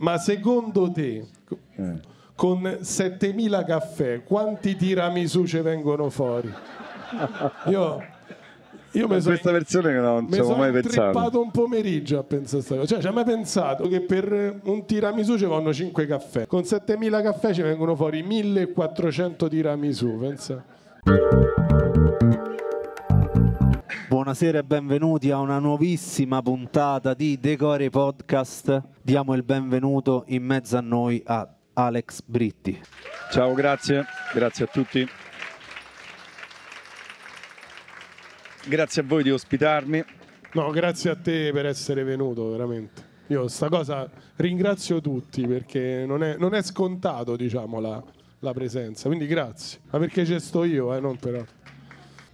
Ma secondo te, con 7000 caffè, quanti tiramisù ci vengono fuori? Io, io mi sono, questa versione non ci avevo mai pensato. Ho fatto un pomeriggio a pensare a questa cosa. Cioè, ci hai mai pensato che per un tiramisù ci vanno 5 caffè? Con 7000 caffè ci vengono fuori 1400 tiramisù, pensa. Buonasera e benvenuti a una nuovissima puntata di Decore Podcast. Diamo il benvenuto in mezzo a noi a Alex Britti. Ciao, grazie, grazie a tutti. Grazie a voi di ospitarmi. No, grazie a te per essere venuto, veramente. Io sta cosa ringrazio tutti perché non è, non è scontato, diciamo, la, la presenza, quindi grazie. Ma perché ci sto io, eh, non però.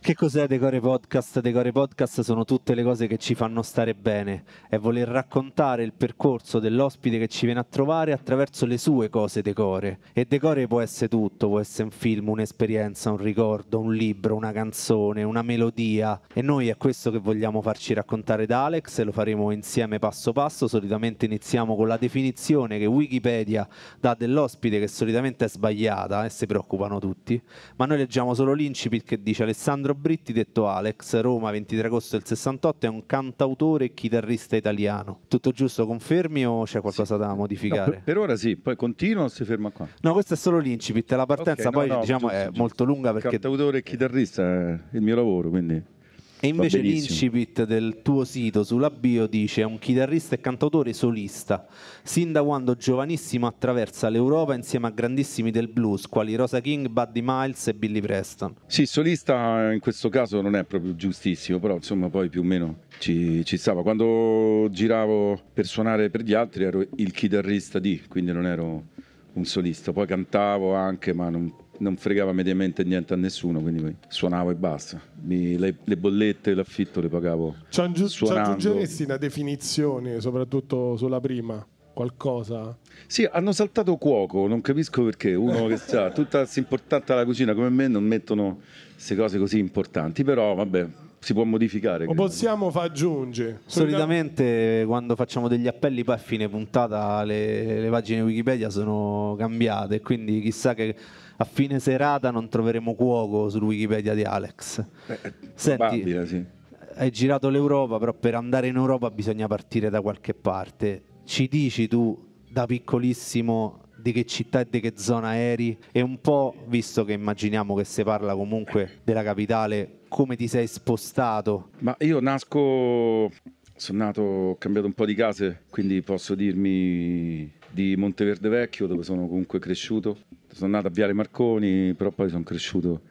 Che cos'è Decore Podcast? Decore Podcast sono tutte le cose che ci fanno stare bene, è voler raccontare il percorso dell'ospite che ci viene a trovare attraverso le sue cose decore. E decore può essere tutto, può essere un film, un'esperienza, un ricordo, un libro, una canzone, una melodia. E noi è questo che vogliamo farci raccontare da Alex e lo faremo insieme passo passo. Solitamente iniziamo con la definizione che Wikipedia dà dell'ospite che solitamente è sbagliata eh, e si preoccupano tutti, ma noi leggiamo solo l'incipit che dice Alessandro Britti, detto Alex, Roma, 23 agosto del 68, è un cantautore e chitarrista italiano. Tutto giusto, confermi o c'è qualcosa sì. da modificare? No, per, per, ora sì, poi continua o si ferma qua? No, questo è solo l'incipit, la partenza okay, no, poi no, diciamo giusto, è giusto. molto lunga perché... Cantautore e chitarrista è il mio lavoro, quindi... E invece l'incipit del tuo sito sulla bio dice è un chitarrista e cantautore solista, sin da quando giovanissimo attraversa l'Europa insieme a grandissimi del blues quali Rosa King, Buddy Miles e Billy Preston. Sì, solista in questo caso non è proprio giustissimo, però insomma poi più o meno ci, ci stava. Quando giravo per suonare per gli altri ero il chitarrista di, quindi non ero un solista, poi cantavo anche ma non non fregava mediamente niente a nessuno, quindi suonavo e basta. Mi, le, le, bollette, l'affitto le pagavo. Ci, aggiu- ci aggiungeresti una definizione, soprattutto sulla prima? Qualcosa? Sì, hanno saltato cuoco, non capisco perché. Uno che sa, tutta si importante la cucina come me, non mettono queste cose così importanti, però vabbè, si può modificare. O possiamo far aggiungere. Solitamente quando facciamo degli appelli poi a fine puntata le, le pagine Wikipedia sono cambiate, quindi chissà che a fine serata non troveremo cuoco su Wikipedia di Alex. Beh, eh, Senti, sì. hai girato l'Europa, però per andare in Europa bisogna partire da qualche parte. Ci dici tu da piccolissimo di che città e di che zona eri e un po', visto che immaginiamo che si parla comunque della capitale, come ti sei spostato? Ma io nasco, sono nato, ho cambiato un po' di case, quindi posso dirmi di Monteverde Vecchio, dove sono comunque cresciuto, sono nato a Viale Marconi, però poi sono cresciuto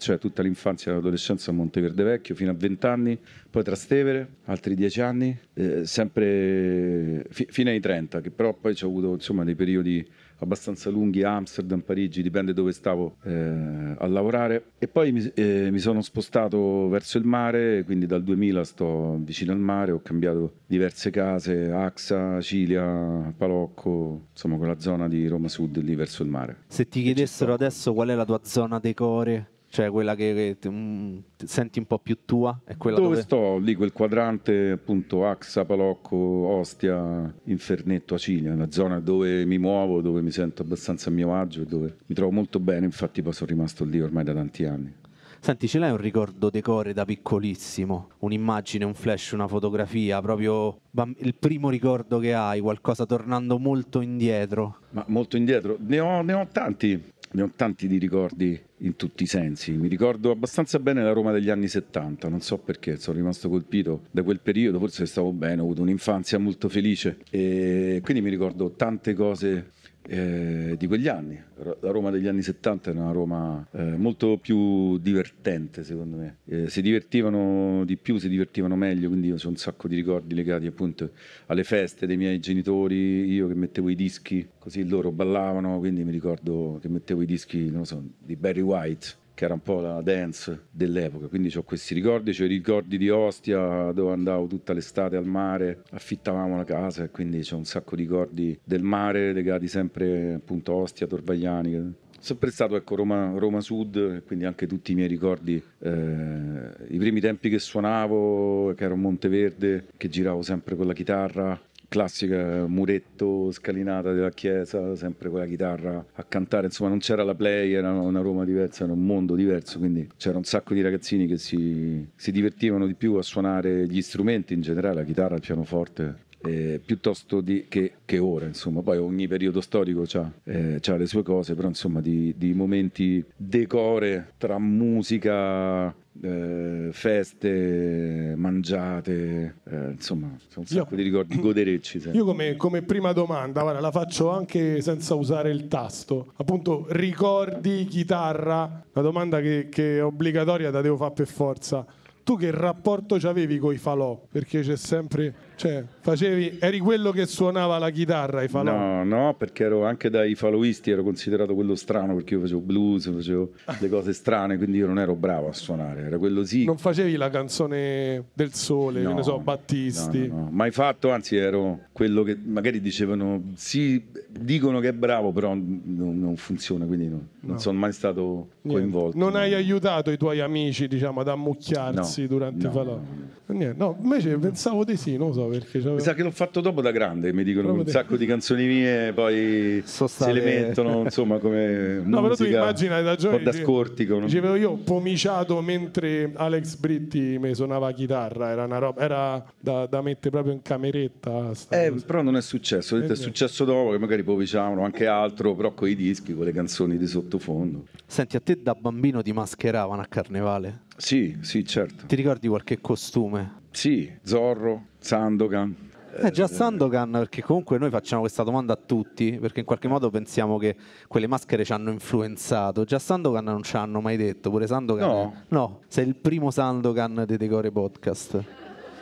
cioè tutta l'infanzia e l'adolescenza a Monteverde Vecchio fino a 20 anni, poi Trastevere, altri 10 anni, eh, sempre fi- fino ai 30, che però poi ci ho avuto insomma, dei periodi abbastanza lunghi a Amsterdam, Parigi, dipende dove stavo eh, a lavorare. E poi mi, eh, mi, sono spostato verso il mare, quindi dal 2000 sto vicino al mare, ho cambiato diverse case, Axa, Cilia, Palocco, insomma quella zona di Roma Sud lì verso il mare. Se ti chiedessero adesso qual è la tua zona decore cioè quella che, che um, senti un po' più tua? È quella dove, dove, sto? Lì quel quadrante appunto Axa, Palocco, Ostia, Infernetto, Acilia, una zona dove mi muovo, dove mi sento abbastanza a mio agio e dove mi trovo molto bene, infatti poi sono rimasto lì ormai da tanti anni. Senti, ce l'hai un ricordo decore da piccolissimo? Un'immagine, un flash, una fotografia, proprio il primo ricordo che hai, qualcosa tornando molto indietro? Ma molto indietro? Ne ho, ne ho tanti ne ho tanti di ricordi in tutti i sensi. Mi ricordo abbastanza bene la Roma degli anni 70, non so perché, sono rimasto colpito da quel periodo, forse stavo bene, ho avuto un'infanzia molto felice e quindi mi ricordo tante cose eh, di quegli anni. La Roma degli anni 70 era una Roma eh, molto più divertente, secondo me. Eh, si divertivano di più, si divertivano meglio, quindi ho un sacco di ricordi legati appunto alle feste dei miei genitori, io che mettevo i dischi, così loro ballavano, quindi mi ricordo che mettevo i dischi, non so, di Barry White che era un po' la dance dell'epoca, quindi ho questi ricordi, ho i ricordi di Ostia dove andavo tutta l'estate al mare, affittavamo la casa e quindi ho un sacco di ricordi del mare legati sempre appunto a Ostia, Torvagliani. Sempre stato ecco, Roma, Roma Sud, quindi anche tutti i miei ricordi, eh, i primi tempi che suonavo, che ero a Monteverde, che giravo sempre con la chitarra, classica muretto scalinata della chiesa, sempre con la chitarra a cantare, insomma non c'era la play, era una Roma diversa, era un mondo diverso, quindi c'era un sacco di ragazzini che si, si divertivano di più a suonare gli strumenti in generale, la chitarra, il pianoforte, eh, piuttosto di, che, che, ora, insomma. Poi ogni periodo storico ha eh, le sue cose, però insomma di, di momenti decore tra musica, eh, feste, mangiate, eh, insomma, un sacco io, di ricordi goderecci. Sempre. Io come, come, prima domanda, guarda, la faccio anche senza usare il tasto. Appunto, ricordi, chitarra, la domanda che, che è obbligatoria, la devo fare per forza. Tu che rapporto ci avevi con i falò? Perché c'è sempre cioè, facevi, eri quello che suonava la chitarra ai falò? No, no, perché ero anche dai faloisti, ero considerato quello strano perché io facevo blues, facevo le cose strane, quindi io non ero bravo a suonare, era quello sì. Non facevi la canzone del sole, no, che ne so, Battisti? No, no, no, mai fatto, anzi ero quello che magari dicevano, sì, dicono che è bravo, però non, non funziona, quindi non, non sono mai stato coinvolto. Niente. Non hai aiutato i tuoi amici, diciamo, ad ammucchiarsi durante i falò? Niente, no, invece pensavo di sì, non so perché. Mi sa che l'ho fatto dopo da grande, mi dicono un sacco di canzoni mie, poi Sostale... si mettono insomma come. No, però tu immagina da giovane. da scortico. No? Dicevo io ho pomiciato mentre Alex Britti mi suonava chitarra, era una roba, era da, da mettere proprio in cameretta. Eh, però non è successo, eh, è successo dopo che magari pomiciavano anche altro, però con i dischi, con le canzoni di sottofondo. Senti, a te da bambino ti mascheravano a carnevale? Sì, sì, certo. Ti ricordi qualche costume? Sì, Zorro, Sandokan. Eh, già Sandokan, perché comunque noi facciamo questa domanda a tutti, perché in qualche modo pensiamo che quelle maschere ci hanno influenzato. Già Sandokan non ci hanno mai detto, pure Sandokan. No, no sei il primo Sandokan dei Decore Podcast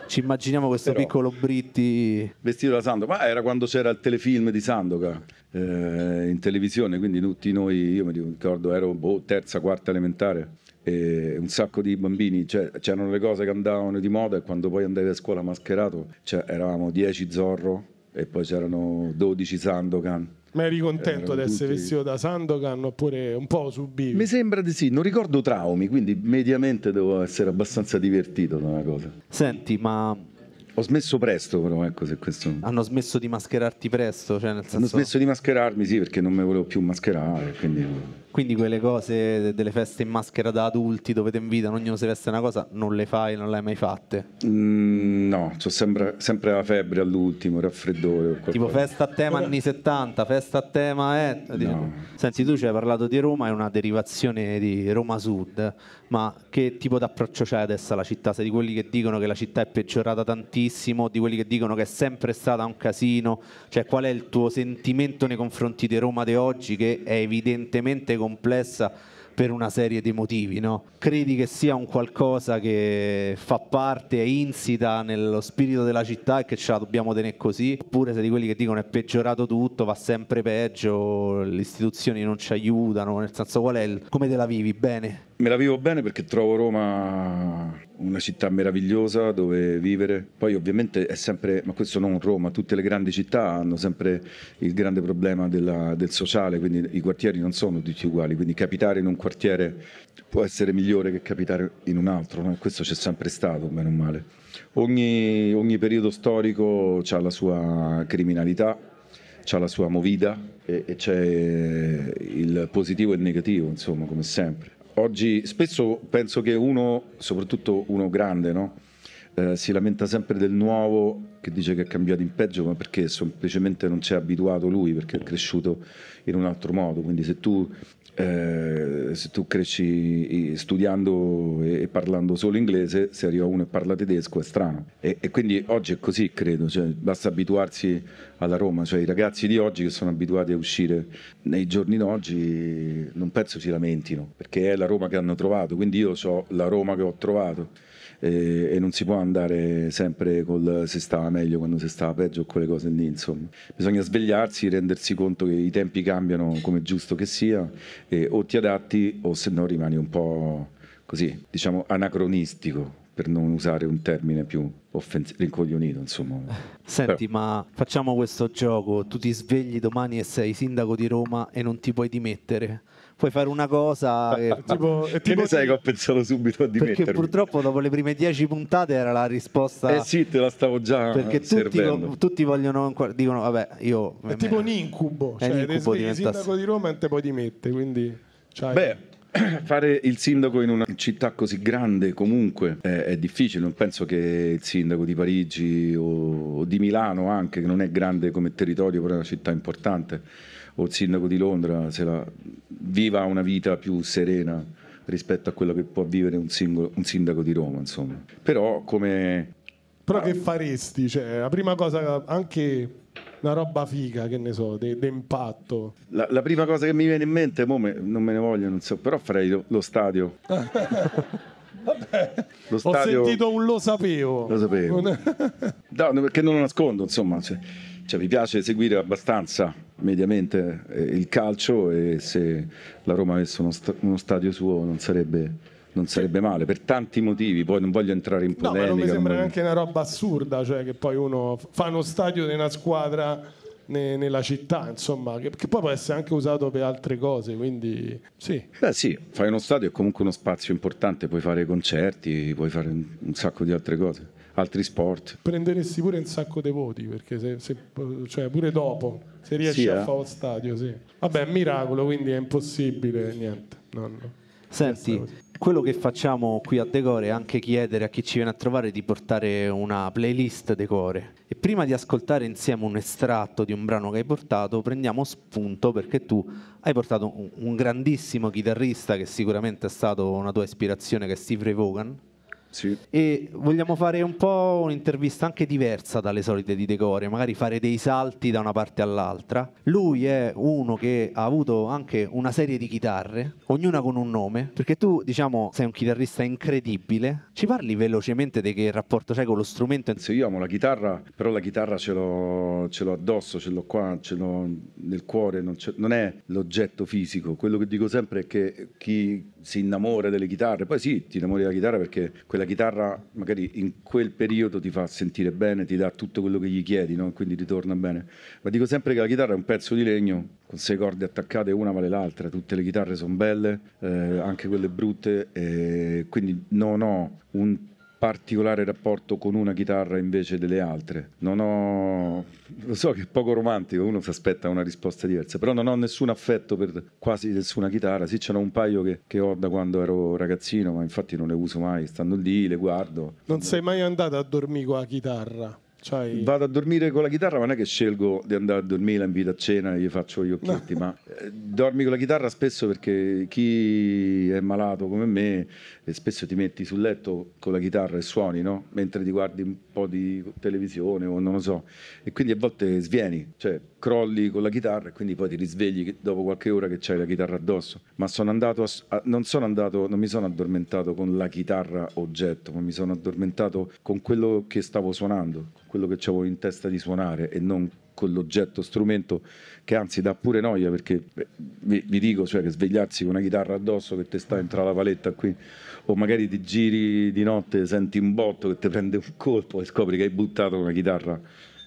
ci immaginiamo questo Però, piccolo Britti vestito da Sandokan, ma era quando c'era il telefilm di Sandokan eh, in televisione, quindi tutti noi, io mi ricordo, ero boh, terza, quarta elementare e eh, un sacco di bambini, cioè, c'erano le cose che andavano di moda e quando poi andavi a scuola mascherato cioè, eravamo 10 Zorro e poi c'erano 12 Sandokan. Ma eri contento di essere tutti... vestito da Sandokan oppure un po' subivi? Mi sembra di sì, non ricordo traumi, quindi mediamente devo essere abbastanza divertito da una cosa. Senti, ma ho smesso presto, però, ecco se questo. Hanno smesso di mascherarti presto? Cioè, senso... Hanno smesso di mascherarmi, sì, perché non mi volevo più mascherare. Quindi... Quindi quelle cose delle feste in maschera da adulti dove ti invitano, ognuno si veste una cosa, non le fai, non le hai mai fatte? Mm, no, ho sempre, sempre, la febbre all'ultimo, raffreddore. Tipo festa a tema anni 70, festa a tema... Eh. No. Senti, tu ci hai parlato di Roma, è una derivazione di Roma Sud, ma che tipo di approccio c'è adesso alla città? Sei di quelli che dicono che la città è peggiorata tantissimo, di quelli che dicono che è sempre stata un casino? Cioè qual è il tuo sentimento nei confronti di Roma di oggi che è evidentemente complessa per una serie di motivi. No? Credi che sia un qualcosa che fa parte, è insita nello spirito della città e che ce la dobbiamo tenere così? Oppure sei di quelli che dicono è peggiorato tutto, va sempre peggio, le istituzioni non ci aiutano, nel senso qual è il, come te la vivi? Bene? me la vivo bene perché trovo Roma una città meravigliosa dove vivere. Poi ovviamente è sempre, ma questo non Roma, tutte le grandi città hanno sempre il grande problema della, del sociale, quindi i quartieri non sono tutti uguali, quindi capitare in un quartiere può essere migliore che capitare in un altro, no? questo c'è sempre stato, bene o male. Ogni, ogni periodo storico ha la sua criminalità, ha la sua movida e, e c'è il positivo e il negativo, insomma, come sempre. Oggi spesso penso che uno, soprattutto uno grande, no? eh, si lamenta sempre del nuovo che dice che è cambiato in peggio, ma perché semplicemente non ci è abituato lui, perché è cresciuto in un altro modo. Quindi se tu, eh, se tu cresci studiando e, e, parlando solo inglese, se arriva uno e parla tedesco è strano. E, e quindi oggi è così, credo, cioè, basta abituarsi alla Roma, cioè i ragazzi di oggi che sono abituati a uscire nei giorni d'oggi non penso si lamentino, perché è la Roma che hanno trovato, quindi io so la Roma che ho trovato e, e non si può andare sempre col se stava meglio quando se stava peggio o quelle cose lì, insomma. Bisogna svegliarsi, rendersi conto che i tempi cambiano come giusto che sia e o ti adatti o se no rimani un po' così, diciamo anacronistico per non usare un termine più offens- rincoglionito, insomma. Senti, Però. Eh. ma facciamo questo gioco, tu ti svegli domani e sei sindaco di Roma e non ti puoi dimettere puoi fare una cosa e tipo, e tipo, che sai che ho pensato subito a dimettermi perché purtroppo dopo le prime dieci puntate era la risposta eh sì te la stavo già perché tutti, lo, tutti vogliono dicono vabbè io è tipo un incubo cioè incubo il sindaco di Roma e te poi dimette quindi cioè, beh fare il sindaco in una città così grande comunque è, è, difficile, non penso che il sindaco di Parigi o, o di Milano anche, che non è grande come territorio, però è una città importante o il sindaco di Londra se la viva una vita più serena rispetto a quella che può vivere un, singolo, un sindaco di Roma, insomma. Però come... Però che faresti? Cioè, la prima cosa, anche una roba figa, che ne so, d'impatto. De, la, la, prima cosa che mi viene in mente, mo me, non me ne voglio, non so, però farei lo, lo stadio. Vabbè, lo stadio... Ho sentito un lo sapevo. Lo sapevo. no, perché non lo nascondo, insomma. Cioè cioè, vi piace seguire abbastanza mediamente eh, il calcio e se la Roma avesse uno, st- uno stadio suo non sarebbe non sarebbe male per tanti motivi. Poi non voglio entrare in polemica. No, ma non mi sembra neanche una roba assurda, cioè che poi uno fa uno stadio di una squadra nella città, insomma, che, che, poi può essere anche usato per altre cose, quindi sì. Beh sì, fai uno stadio è comunque uno spazio importante, puoi fare concerti, puoi fare un, un sacco di altre cose altri sport. Prenderesti pure un sacco di voti, perché se, se, cioè pure dopo, se riesci sì, a eh. fare lo stadio, sì. Vabbè, è miracolo, quindi è impossibile, niente. No, no. Senti, quello che facciamo qui a Decore è anche chiedere a chi ci viene a trovare di portare una playlist Decore. E prima di ascoltare insieme un estratto di un brano che hai portato, prendiamo spunto perché tu hai portato un, un grandissimo chitarrista che sicuramente è stato una tua ispirazione, che è Steve Ray Vaughan sì. E vogliamo fare un po' un'intervista anche diversa dalle solite di Decore, magari fare dei salti da una parte all'altra. Lui è uno che ha avuto anche una serie di chitarre, ognuna con un nome, perché tu diciamo sei un chitarrista incredibile. Ci parli velocemente di che rapporto c'è con lo strumento? Sì, io amo la chitarra, però la chitarra ce l'ho, ce l'ho addosso, ce l'ho qua, ce l'ho nel cuore, non, non è l'oggetto fisico. Quello che dico sempre è che chi si innamora delle chitarre, poi sì, ti innamori della chitarra perché quella la chitarra magari in quel periodo ti fa sentire bene, ti dà tutto quello che gli chiedi, no? quindi ritorna bene. Ma dico sempre che la chitarra è un pezzo di legno con sei corde attaccate, una vale l'altra, tutte le chitarre sono belle, eh, anche quelle brutte, eh, quindi non ho un particolare rapporto con una chitarra invece delle altre. Non ho, lo so che è poco romantico, uno si aspetta una risposta diversa, però non ho nessun affetto per quasi nessuna chitarra. Sì, ce n'ho un paio che, che ho da quando ero ragazzino, ma infatti non le uso mai, stanno lì, le guardo. Non sei mai andato a dormire con la chitarra? Cioè... Vado a dormire con la chitarra, ma non è che scelgo di andare a dormire, la invito a cena e gli faccio gli occhietti, no. ma eh, dormi con la chitarra spesso perché chi è malato come me eh, spesso ti metti sul letto con la chitarra e suoni, no? Mentre ti guardi un po' di televisione o non lo so. E quindi a volte svieni, cioè crolli con la chitarra e quindi poi ti risvegli dopo qualche ora che c'hai la chitarra addosso. Ma sono andato a, non sono andato, non mi sono addormentato con la chitarra oggetto, ma mi sono addormentato con quello che stavo suonando, con quello che avevo in testa di suonare e non con l'oggetto strumento che anzi dà pure noia perché eh, vi, vi, dico cioè che svegliarsi con una chitarra addosso che ti sta entrando la paletta qui o magari ti giri di notte senti un botto che ti prende un colpo e scopri che hai buttato una chitarra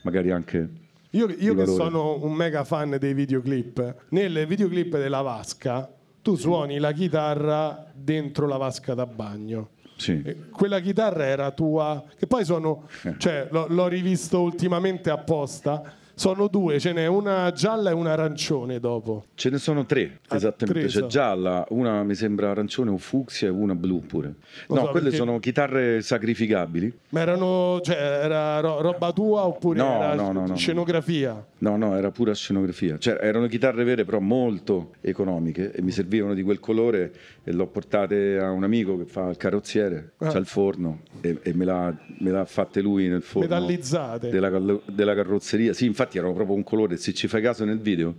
magari anche io, io che sono un mega fan dei videoclip, nel videoclip della vasca tu suoni la chitarra dentro la vasca da bagno. Sì. Quella chitarra era tua, che poi sono, eh. cioè, l'ho, l'ho rivisto ultimamente apposta sono due, ce n'è una gialla e una arancione dopo. Ce ne sono tre, ah, esattamente. C'è so. gialla, una mi sembra arancione o fucsia e una blu pure. no, so, quelle perché... sono chitarre sacrificabili. Ma erano, cioè, era ro- roba tua oppure no, era no, no, scenografia? No, no, era pura scenografia. Cioè, erano chitarre vere però molto economiche e mi servivano di quel colore e l'ho portate a un amico che fa il carrozziere, ah. c'ha il forno e, e me, l'ha, me l'ha fatte lui nel forno. Metallizzate. Della, della carrozzeria. Sì, infatti infatti erano proprio un colore, se ci fai caso nel video,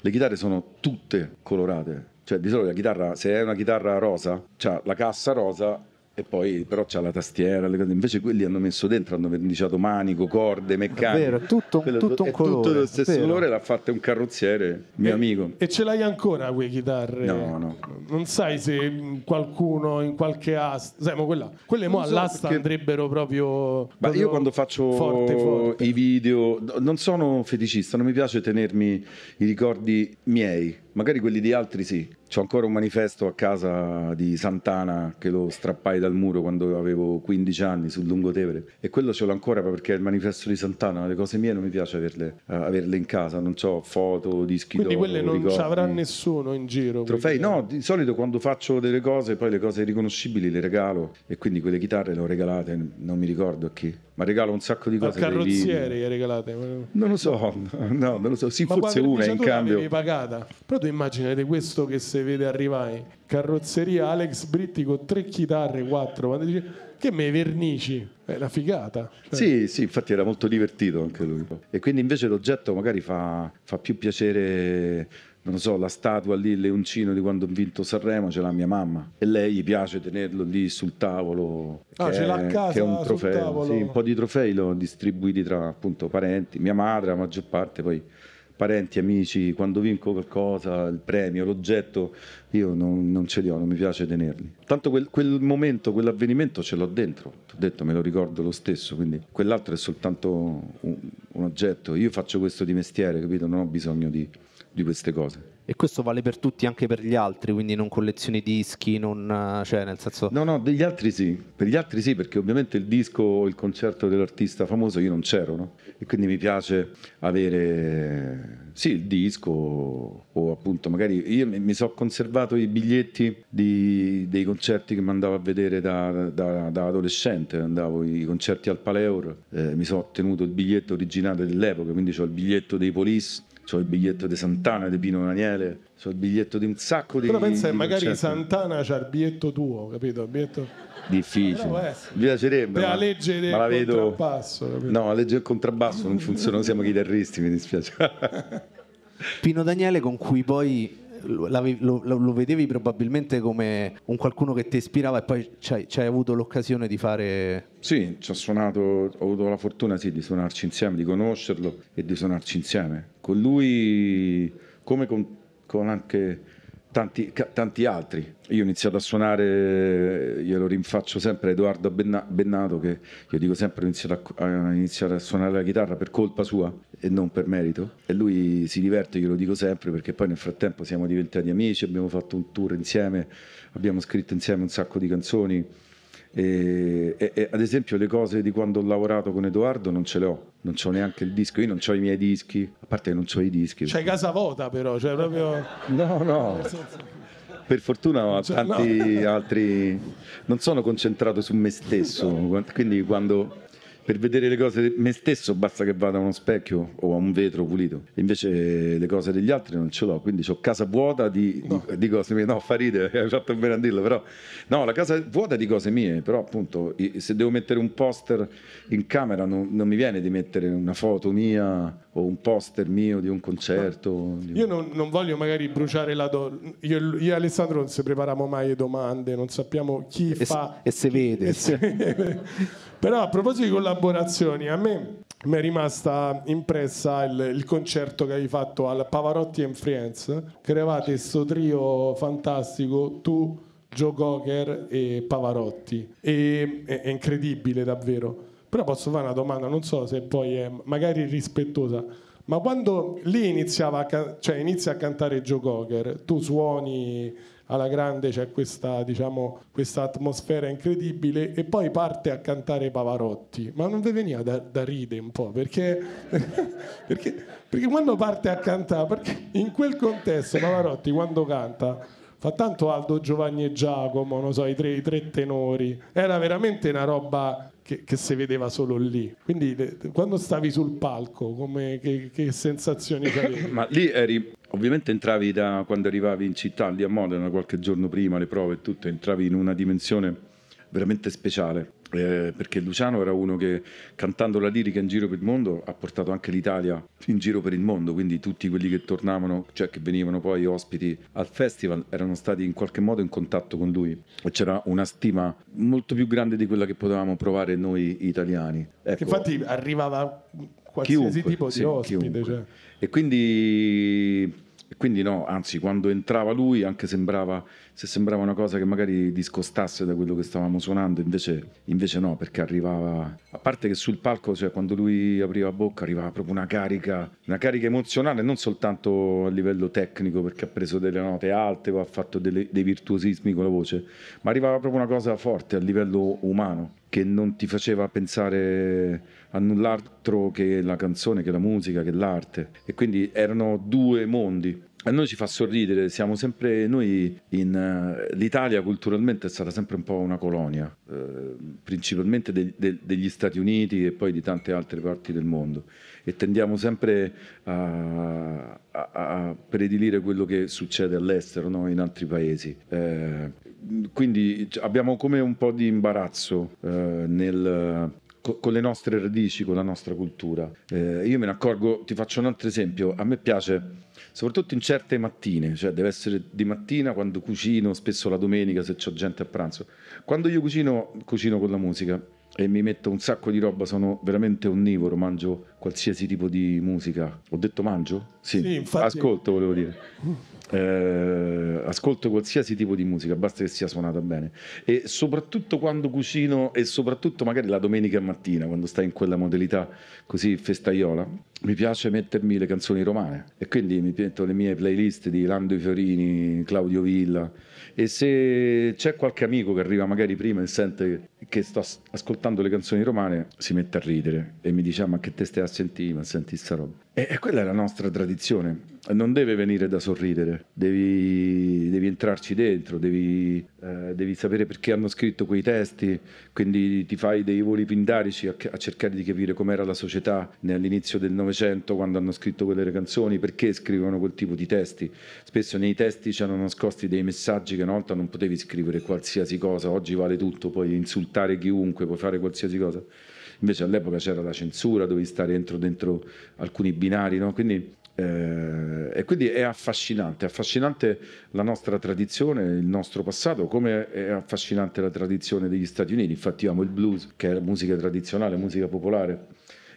le chitarre sono tutte colorate, cioè di solito la chitarra, se è una chitarra rosa, ha cioè la cassa rosa e poi però c'ha la tastiera, le cose. invece quelli hanno messo dentro, hanno verniciato manico, corde, meccaniche. È vero, tutto, Quello, tutto un colore. Tutto lo stesso colore l'ha fatto un carrozziere, mio e, amico. E ce l'hai ancora quelle chitarre? No, no. Non sai se qualcuno in qualche asta, sai, ma quella, quelle mo so, all'asta perché... andrebbero proprio, Ma proprio io quando faccio forte, forte. i video non sono feticista, non mi piace tenermi i ricordi miei Magari quelli di altri sì. C'ho ancora un manifesto a casa di Santana che lo strappai dal muro quando avevo 15 anni sul Lungotevere e quello ce l'ho ancora perché è il manifesto di Santana, le cose mie non mi piace averle, uh, averle in casa, non ho foto, dischi Quindi d'oro, quelle non ricordi. ci avrà nessuno in giro. Trofei? Quindi... No, di solito quando faccio delle cose poi le cose riconoscibili le regalo e quindi quelle chitarre le ho regalate, non mi ricordo a chi ma regala un sacco di cose. al carrozziere gli regalate? Non lo so, no, non lo so. Sì, ma forse una in cambio. Ma pagata. Però tu immaginate questo che se vede arrivare, carrozzeria Alex Britti con tre chitarre, quattro, ma dici, che me vernici? È una figata. Cioè. Sì, sì, infatti era molto divertito anche lui. E quindi invece l'oggetto magari fa, fa più piacere non so, la statua lì, il leoncino di quando ho vinto Sanremo, ce l'ha mia mamma e lei gli piace tenerlo lì sul tavolo. Ah, ce l'ha a casa, che è un trofeo. Sì, un po' di trofei l'ho distribuiti tra appunto parenti, mia madre, la maggior parte poi parenti, amici, quando vinco qualcosa, il premio, l'oggetto, io non, non ce li ho, non mi piace tenerli. Tanto quel, quel momento, quell'avvenimento ce l'ho dentro, ti ho detto, me lo ricordo lo stesso, quindi quell'altro è soltanto un, un oggetto. Io faccio questo di mestiere, capito? Non ho bisogno di di queste cose. E questo vale per tutti, anche per gli altri, quindi non collezioni dischi, non, eh, cioè nel senso... No, no, degli altri sì, per gli altri sì, perché ovviamente il disco, il concerto dell'artista famoso io non c'ero, no? E quindi mi piace avere, sì, il disco o appunto magari... Io mi sono conservato i biglietti di, dei concerti che mi andavo a vedere da, da, da adolescente, andavo ai concerti al Paleur, eh, mi sono ottenuto il biglietto originale dell'epoca, quindi ho il biglietto dei Police ho il biglietto di Santana, di Pino Daniele, ho il biglietto di un sacco di... Però pensa che magari concerti. Santana c'ha il biglietto tuo, capito? Il biglietto... Difficile. Mi piacerebbe. La legge del ma vedo... contrabbasso. Capito? No, la legge del contrabbasso non funziona, siamo chitarristi, mi dispiace. Pino Daniele con cui poi lo, lo, lo, vedevi probabilmente come un qualcuno che ti ispirava e poi ci hai avuto l'occasione di fare... Sì, ci ho suonato, ho avuto la fortuna sì, di suonarci insieme, di conoscerlo e di suonarci insieme. Con lui, come con, con anche tanti, tanti, altri. Io ho iniziato a suonare, glielo rinfaccio sempre a Edoardo Bennato, che io dico sempre ho iniziato a, a suonare la chitarra per colpa sua e non per merito. E lui si diverte, glielo dico sempre, perché poi nel frattempo siamo diventati amici, abbiamo fatto un tour insieme, abbiamo scritto insieme un sacco di canzoni. E, e, e, ad esempio le cose di quando ho lavorato con Edoardo non ce le ho, non ho neanche il disco, io non ho i miei dischi, a parte che non ho i dischi. C'è casa vuota però, cioè proprio... No, no. Per fortuna ho tanti no. altri... Non sono concentrato su me stesso, quindi quando per vedere le cose me stesso basta che vada a uno specchio o a un vetro pulito. Invece eh, le cose degli altri non ce l'ho, quindi ho casa vuota di, no. di cose mie. No, fa ridere, hai fatto bene a dirlo, però no, la casa vuota di cose mie, però appunto se devo mettere un poster in camera non, non mi viene di mettere una foto mia o un poster mio di un concerto. Di un... Io non, non, voglio magari bruciare la donna. Io, io, e Alessandro non si prepariamo mai le domande, non sappiamo chi e fa. Se, e se vede. E se Però a proposito di collaborazioni, a me mi è rimasta impressa il, il, concerto che hai fatto al Pavarotti and Friends, creavate questo trio fantastico, tu, Joe Goker e Pavarotti. E, è, è incredibile davvero però posso fare una domanda, non so se poi è magari rispettosa, ma quando lì iniziava a, cioè inizia a cantare Joe Cocker, tu suoni alla grande, c'è questa, diciamo, questa atmosfera incredibile e poi parte a cantare Pavarotti, ma non vi veniva da, da ride un po', perché, perché, perché quando parte a cantare, perché in quel contesto Pavarotti quando canta fa tanto Aldo Giovanni e Giacomo, non so, i tre, i tre tenori. Era veramente una roba che, che si vedeva solo lì. Quindi eh, quando stavi sul palco, come, che, che sensazioni avevi? Ma lì eri, ovviamente entravi da quando arrivavi in città, lì a Modena, qualche giorno prima, le prove e tutto, entravi in una dimensione veramente speciale eh, perché Luciano era uno che cantando la lirica in giro per il mondo ha portato anche l'Italia in giro per il mondo, quindi tutti quelli che tornavano, cioè che venivano poi ospiti al festival, erano stati in qualche modo in contatto con lui e c'era una stima molto più grande di quella che potevamo provare noi italiani. Ecco. Infatti arrivava qualsiasi chiunque, tipo di sì, ospite. Cioè. E quindi quindi no, anzi quando entrava lui anche sembrava, se sembrava una cosa che magari discostasse da quello che stavamo suonando, invece, invece no, perché arrivava, a parte che sul palco, cioè quando lui apriva bocca arrivava proprio una carica, una carica emozionale, non soltanto a livello tecnico perché ha preso delle note alte o ha fatto delle, dei virtuosismi con la voce, ma arrivava proprio una cosa forte a livello umano che non ti faceva pensare a null'altro che la canzone, che la musica, che l'arte. E quindi erano due mondi a noi ci fa sorridere, siamo sempre noi in eh, l'Italia culturalmente è stata sempre un po' una colonia, eh, principalmente de- de- degli Stati Uniti e poi di tante altre parti del mondo e tendiamo sempre a, a, a predilire quello che succede all'estero, no? in altri paesi. Eh, quindi abbiamo come un po' di imbarazzo eh, nel, con le nostre radici, con la nostra cultura. Eh, io me ne accorgo, ti faccio un altro esempio, a me piace soprattutto in certe mattine, cioè deve essere di mattina quando cucino, spesso la domenica se ho gente a pranzo. Quando io cucino, cucino con la musica e mi metto un sacco di roba, sono veramente onnivoro, mangio qualsiasi tipo di musica. Ho detto mangio? Sì, sì infatti... ascolto volevo dire eh, ascolto qualsiasi tipo di musica, basta che sia suonata bene. E soprattutto quando cucino e soprattutto magari la domenica mattina, quando stai in quella modalità così festaiola, mi piace mettermi le canzoni romane e quindi mi metto le mie playlist di Lando Fiorini, Claudio Villa e se c'è qualche amico che arriva magari prima e sente che sto ascoltando le canzoni romane si mette a ridere e mi dice ah, ma che te stai a sentire, ma senti sta roba. E, e, quella è la nostra tradizione, non deve venire da sorridere, devi, devi entrarci dentro, devi, eh, devi, sapere perché hanno scritto quei testi, quindi ti fai dei voli pindarici a, a cercare di capire com'era la società all'inizio del Novecento quando hanno scritto quelle canzoni, perché scrivono quel tipo di testi. Spesso nei testi c'erano nascosti dei messaggi che una volta non potevi scrivere qualsiasi cosa, oggi vale tutto, puoi insultare portare chiunque, puoi fare qualsiasi cosa. Invece all'epoca c'era la censura, dovevi stare dentro, dentro alcuni binari, no? quindi, eh, e quindi è affascinante, affascinante la nostra tradizione, il nostro passato, come è affascinante la tradizione degli Stati Uniti, infatti io amo il blues, che è musica tradizionale, musica popolare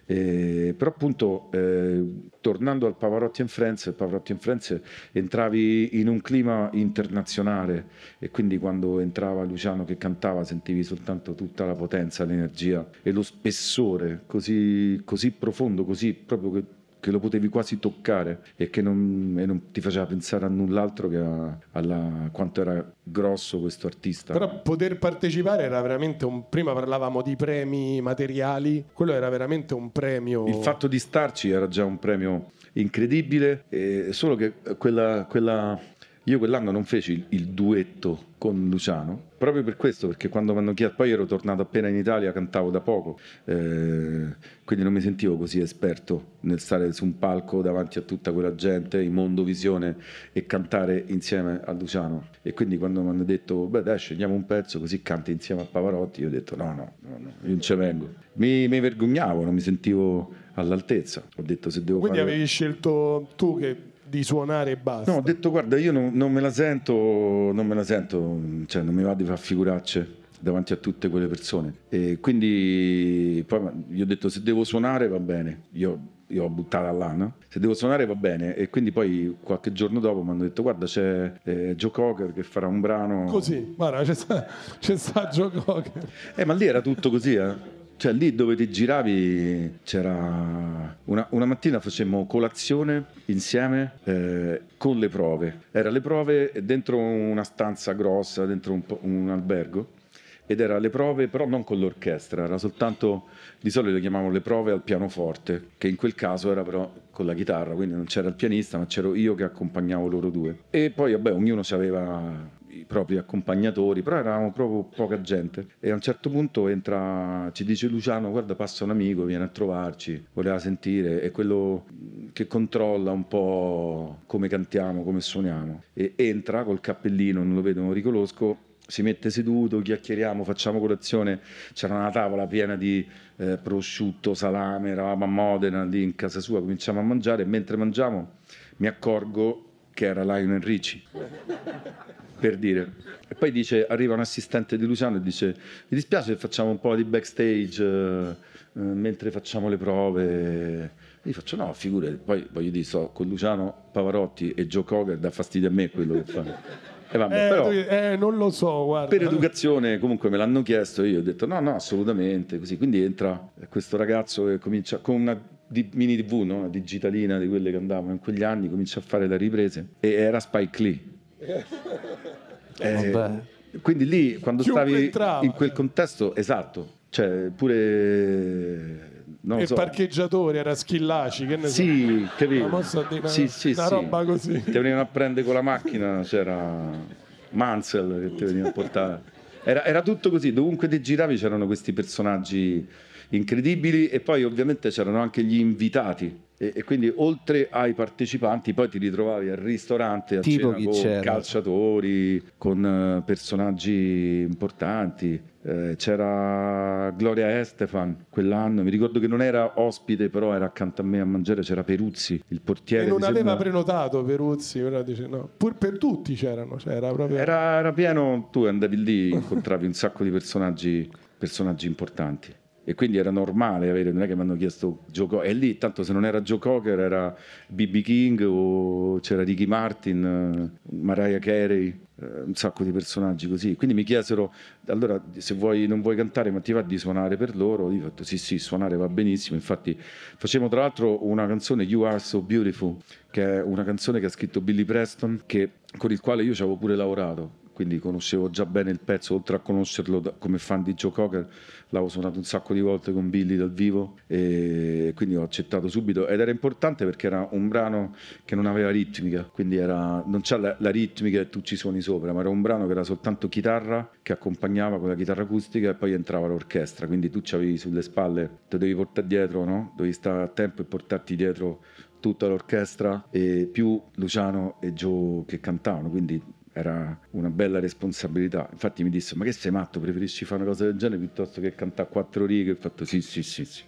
eh, però appunto, eh, tornando al Pavarotti and Friends, Pavarotti and Friends entravi in un clima internazionale e quindi quando entrava Luciano che cantava sentivi soltanto tutta la potenza, l'energia e lo spessore così, così profondo, così proprio che che lo potevi quasi toccare e che non, e non ti faceva pensare a null'altro che a alla, quanto era grosso questo artista. Però poter partecipare era veramente un... prima parlavamo di premi materiali, quello era veramente un premio. Il fatto di starci era già un premio incredibile, eh, solo che quella, quella io quell'anno non feci il, il duetto con Luciano, proprio per questo, perché quando mi hanno chiesto, poi ero tornato appena in Italia, cantavo da poco, eh, quindi non mi sentivo così esperto nel stare su un palco davanti a tutta quella gente, in mondo visione e cantare insieme a Luciano. E quindi quando mi hanno detto, beh dai scegliamo un pezzo così canti insieme a Pavarotti, io ho detto no, no, no, no io non ci vengo. Mi, mi vergognavo, non mi sentivo all'altezza. Ho detto se devo... Quindi fare... avevi scelto tu che di suonare e basta. No, ho detto guarda, io non, non me la sento, non me la sento, cioè non mi va di far figuracce davanti a tutte quelle persone. E quindi poi gli ho detto se devo suonare va bene, io, io ho buttata là, no? se devo suonare va bene e quindi poi qualche giorno dopo mi hanno detto guarda c'è eh, Joe Cocker che farà un brano. Così, guarda c'è sta, c'è sta Joe Cocker. Eh ma lì era tutto così eh. Cioè lì dove ti giravi c'era... Una, una mattina facemmo colazione insieme eh, con le prove. Era le prove dentro una stanza grossa, dentro un, un albergo ed era le prove però non con l'orchestra, era soltanto di solito le chiamavano le prove al pianoforte, che in quel caso era però con la chitarra, quindi non c'era il pianista, ma c'ero io che accompagnavo loro due. E poi vabbè, ognuno si aveva propri accompagnatori, però eravamo proprio poca gente. E a un certo punto entra, ci dice Luciano, guarda passa un amico, viene a trovarci, voleva sentire, è quello che controlla un po' come cantiamo, come suoniamo. E entra col cappellino, non lo vedo, non lo riconosco, si mette seduto, chiacchieriamo, facciamo colazione, c'era una tavola piena di eh, prosciutto, salame, eravamo a Modena lì in casa sua, cominciamo a mangiare e mentre mangiamo mi accorgo che era Lionel Ricci, per dire. E poi dice, arriva un assistente di Luciano e dice, mi dispiace facciamo un po' di backstage eh, eh mentre facciamo le prove. E io faccio, no, figure, poi voglio dire, so, con Luciano Pavarotti e Joe Cocker, dà fastidio a me quello che fanno. Eh, vabbè, eh, però, eh, non lo so, guarda. Per educazione comunque me l'hanno chiesto, io ho detto no, no, assolutamente, così. Quindi entra questo ragazzo che comincia con una di mini tv, no? digitalina di quelle che andavano in quegli anni, cominciò a fare le riprese e era Spike Lee. eh, eh quindi lì quando Chiunque stavi entrava, in quel contesto, esatto, cioè pure non e so. parcheggiatore era Schillaci che ne sì, so. capito una, sì, sì, una sì. roba così ti venivano a prendere con la macchina c'era Mansell che ti veniva a portare era, era tutto così dovunque ti giravi c'erano questi personaggi incredibili e poi ovviamente c'erano anche gli invitati e, e, quindi oltre ai partecipanti poi ti ritrovavi al ristorante a tipo cena con c'era. calciatori, con eh, personaggi importanti. Eh, c'era Gloria Estefan quell'anno, mi ricordo che non era ospite però era accanto a me a mangiare, c'era Peruzzi, il portiere. Che non aveva sembra... prenotato Peruzzi, ora dice no, pur per tutti c'erano. Cioè era, proprio... era, era pieno, tu andavi lì, incontravi un sacco di personaggi, personaggi importanti e quindi era normale avere, non è che mi hanno chiesto Joe Cocker, e lì tanto se non era Joe Cocker era BB King o c'era Ricky Martin, Mariah Carey, eh, un sacco di personaggi così. Quindi mi chiesero, allora se vuoi, non vuoi cantare ma ti va di suonare per loro? Io ho detto sì sì, suonare va benissimo, infatti facevamo tra l'altro una canzone You Are So Beautiful, che è una canzone che ha scritto Billy Preston, che, con il quale io ci avevo pure lavorato quindi conoscevo già bene il pezzo, oltre a conoscerlo da, come fan di Joe Cocker, l'avevo suonato un sacco di volte con Billy dal vivo e quindi ho accettato subito ed era importante perché era un brano che non aveva ritmica, quindi era, non c'è la, la, ritmica e tu ci suoni sopra, ma era un brano che era soltanto chitarra che accompagnava con la chitarra acustica e poi entrava l'orchestra, quindi tu ci avevi sulle spalle, te devi portare dietro, no? Devi stare a tempo e portarti dietro tutta l'orchestra e più Luciano e Joe che cantavano, quindi era una bella responsabilità. Infatti mi disse, ma che sei matto, preferisci fare una cosa del genere piuttosto che cantare quattro righe? E ho fatto sì, sì, sì, sì.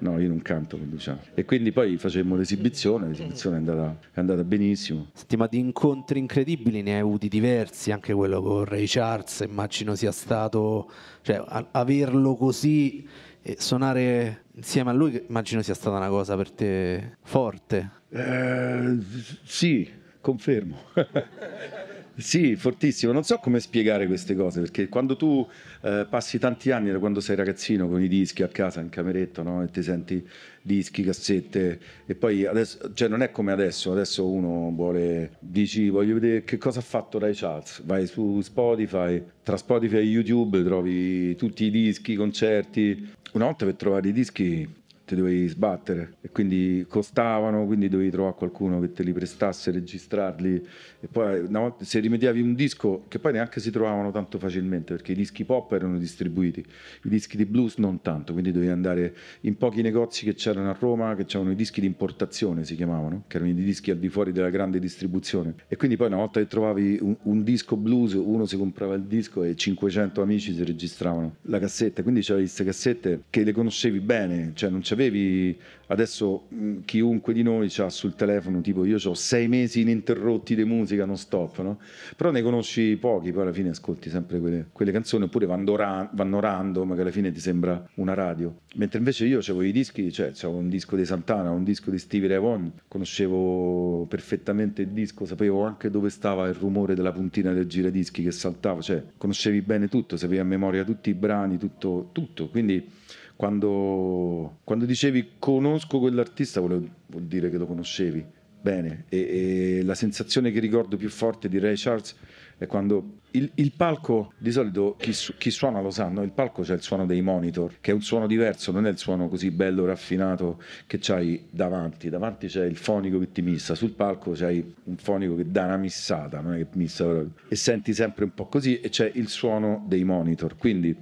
No, io non canto con Luciano. E quindi poi facemmo l'esibizione, l'esibizione è andata, è andata benissimo. Senti, ma di incontri incredibili ne hai avuti diversi, anche quello con Ray Charles, immagino sia stato, cioè a- averlo così e suonare insieme a lui, immagino sia stata una cosa per te forte. Eh, sì, confermo. Sì, fortissimo. Non so come spiegare queste cose, perché quando tu eh, passi tanti anni da quando sei ragazzino con i dischi a casa, in cameretta, no? e ti senti dischi, cassette, e poi adesso, cioè non è come adesso, adesso uno vuole, dici voglio vedere che cosa ha fatto Ray Charles, vai su Spotify, tra Spotify e YouTube trovi tutti i dischi, i concerti. Una volta per trovare i dischi te dovevi sbattere e quindi costavano, quindi dovevi trovare qualcuno che te li prestasse, registrarli e poi una volta se rimediavi un disco che poi neanche si trovavano tanto facilmente perché i dischi pop erano distribuiti, i dischi di blues non tanto, quindi dovevi andare in pochi negozi che c'erano a Roma, che c'erano i dischi di importazione si chiamavano, che erano i dischi al di fuori della grande distribuzione e quindi poi una volta che trovavi un, un disco blues uno si comprava il disco e 500 amici si registravano la cassetta, quindi c'erano queste cassette che le conoscevi bene, cioè non c'avevi sapevi, adesso mh, mm, chiunque di noi ha sul telefono, tipo io ho sei mesi ininterrotti di musica non stop, no? però ne conosci pochi, poi alla fine ascolti sempre quelle, quelle canzoni, oppure vanno, ran, vanno random, che alla fine ti sembra una radio. Mentre invece io avevo i dischi, cioè avevo un disco di Santana, un disco di Stevie Ray Vaughan, conoscevo perfettamente il disco, sapevo anche dove stava il rumore della puntina del giradischi che saltava, cioè conoscevi bene tutto, sapevi a memoria tutti i brani, tutto, tutto. Quindi quando, quando dicevi conosco quell'artista vuol, vuol dire che lo conoscevi bene e, e, la sensazione che ricordo più forte di Ray Charles è quando il, il palco di solito chi, chi suona lo sa no? il palco c'è il suono dei monitor che è un suono diverso non è il suono così bello raffinato che c'hai davanti davanti c'è il fonico che ti missa sul palco c'hai un fonico che dà una missata no? che missa, e senti sempre un po' così e c'è il suono dei monitor quindi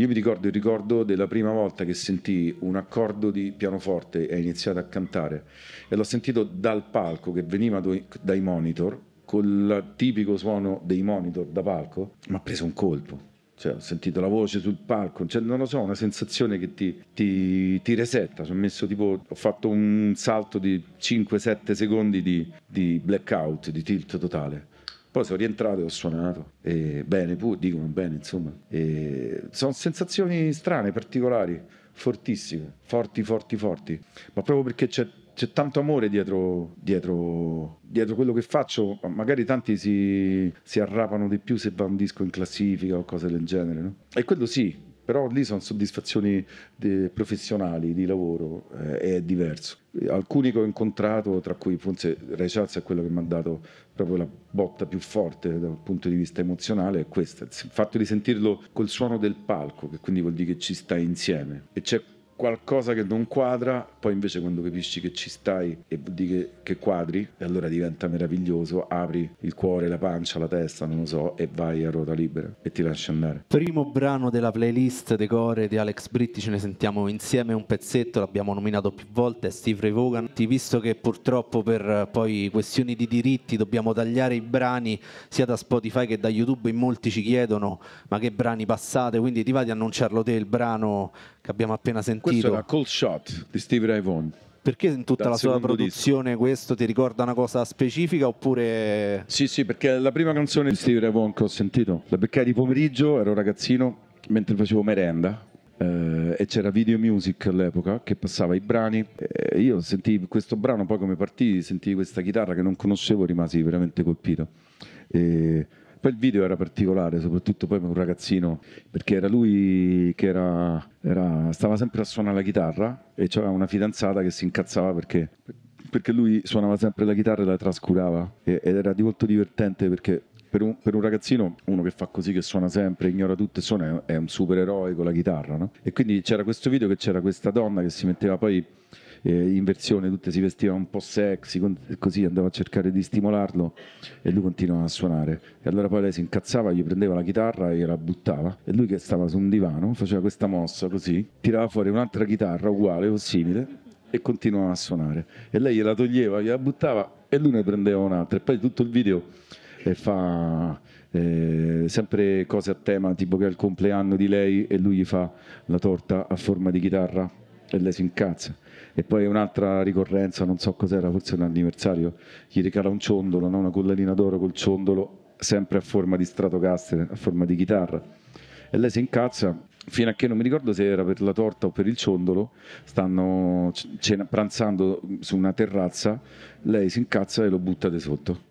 io mi ricordo il ricordo della prima volta che sentì un accordo di pianoforte e iniziato a cantare e l'ho sentito dal palco che veniva dai monitor, col tipico suono dei monitor da palco, mi ha preso un colpo. Cioè, ho sentito la voce sul palco, cioè, non lo so, una sensazione che ti, ti, ti resetta. Tipo, ho fatto un salto di 5-7 secondi di, di blackout, di tilt totale. Poi sono rientrato e ho suonato, e bene, pure, dicono bene, insomma. E sono sensazioni strane, particolari, fortissime, forti, forti, forti. Ma proprio perché c'è c'è tanto amore dietro, dietro, dietro, quello che faccio. Magari tanti si, si arrapano di più se va un disco in classifica o cose del genere. No? E quello sì, però lì sono soddisfazioni de, eh, professionali, di lavoro, eh, è diverso. Alcuni che ho incontrato, tra cui forse Ray Charles è quello che mi ha dato proprio la botta più forte dal punto di vista emozionale, è questa, il fatto di sentirlo col suono del palco, che quindi vuol dire che ci stai insieme e c'è qualcosa che non quadra poi invece quando capisci che ci stai e di che, che quadri, e allora diventa meraviglioso, apri il cuore, la pancia, la testa, non lo so, e vai a ruota libera e ti lasci andare. Primo brano della playlist Decore di Alex Britti, ce ne sentiamo insieme un pezzetto, l'abbiamo nominato più volte, è Steve Ray Vaughan. ti Visto che purtroppo per poi questioni di diritti dobbiamo tagliare i brani sia da Spotify che da YouTube, in molti ci chiedono ma che brani passate, quindi ti va di annunciarlo te il brano che abbiamo appena sentito. Questo era Cold Shot di Steve Drive Home. Perché in tutta Dal la sua produzione disco. questo ti ricorda una cosa specifica oppure... Sì, sì, perché la prima canzone di Steve Ray che ho sentito, la beccai di pomeriggio, ero ragazzino, mentre facevo merenda, Uh, e c'era Video Music all'epoca che passava i brani. E eh, io sentii questo brano, poi come partì, sentii questa chitarra che non conoscevo, rimasi veramente colpito. E poi il video era particolare, soprattutto poi per un ragazzino, perché era lui che era, era, stava sempre a suonare la chitarra e c'era una fidanzata che si incazzava perché, perché lui suonava sempre la chitarra e la trascurava ed era di molto divertente perché per un, per un, ragazzino, uno che fa così, che suona sempre, ignora tutto e suona, è un supereroe con la chitarra, no? E quindi c'era questo video che c'era questa donna che si metteva poi eh, in versione tutte si vestivano un po' sexy, con, così andava a cercare di stimolarlo e lui continuava a suonare. E allora poi lei si incazzava, gli prendeva la chitarra e la buttava e lui che stava su un divano faceva questa mossa così, tirava fuori un'altra chitarra uguale o simile e continuava a suonare. E lei gliela toglieva, gliela buttava e lui ne prendeva un'altra. E poi tutto il video e eh, fa eh, sempre cose a tema, tipo che è il compleanno di lei e lui gli fa la torta a forma di chitarra e lei si incazza. E poi un'altra ricorrenza, non so cos'era, forse un anniversario, gli regala un ciondolo, no? una collanina d'oro col ciondolo, sempre a forma di Stratocaster, a forma di chitarra. E lei si incazza fino a che non mi ricordo se era per la torta o per il ciondolo, stanno cena, pranzando su una terrazza, lei si incazza e lo butta di sotto.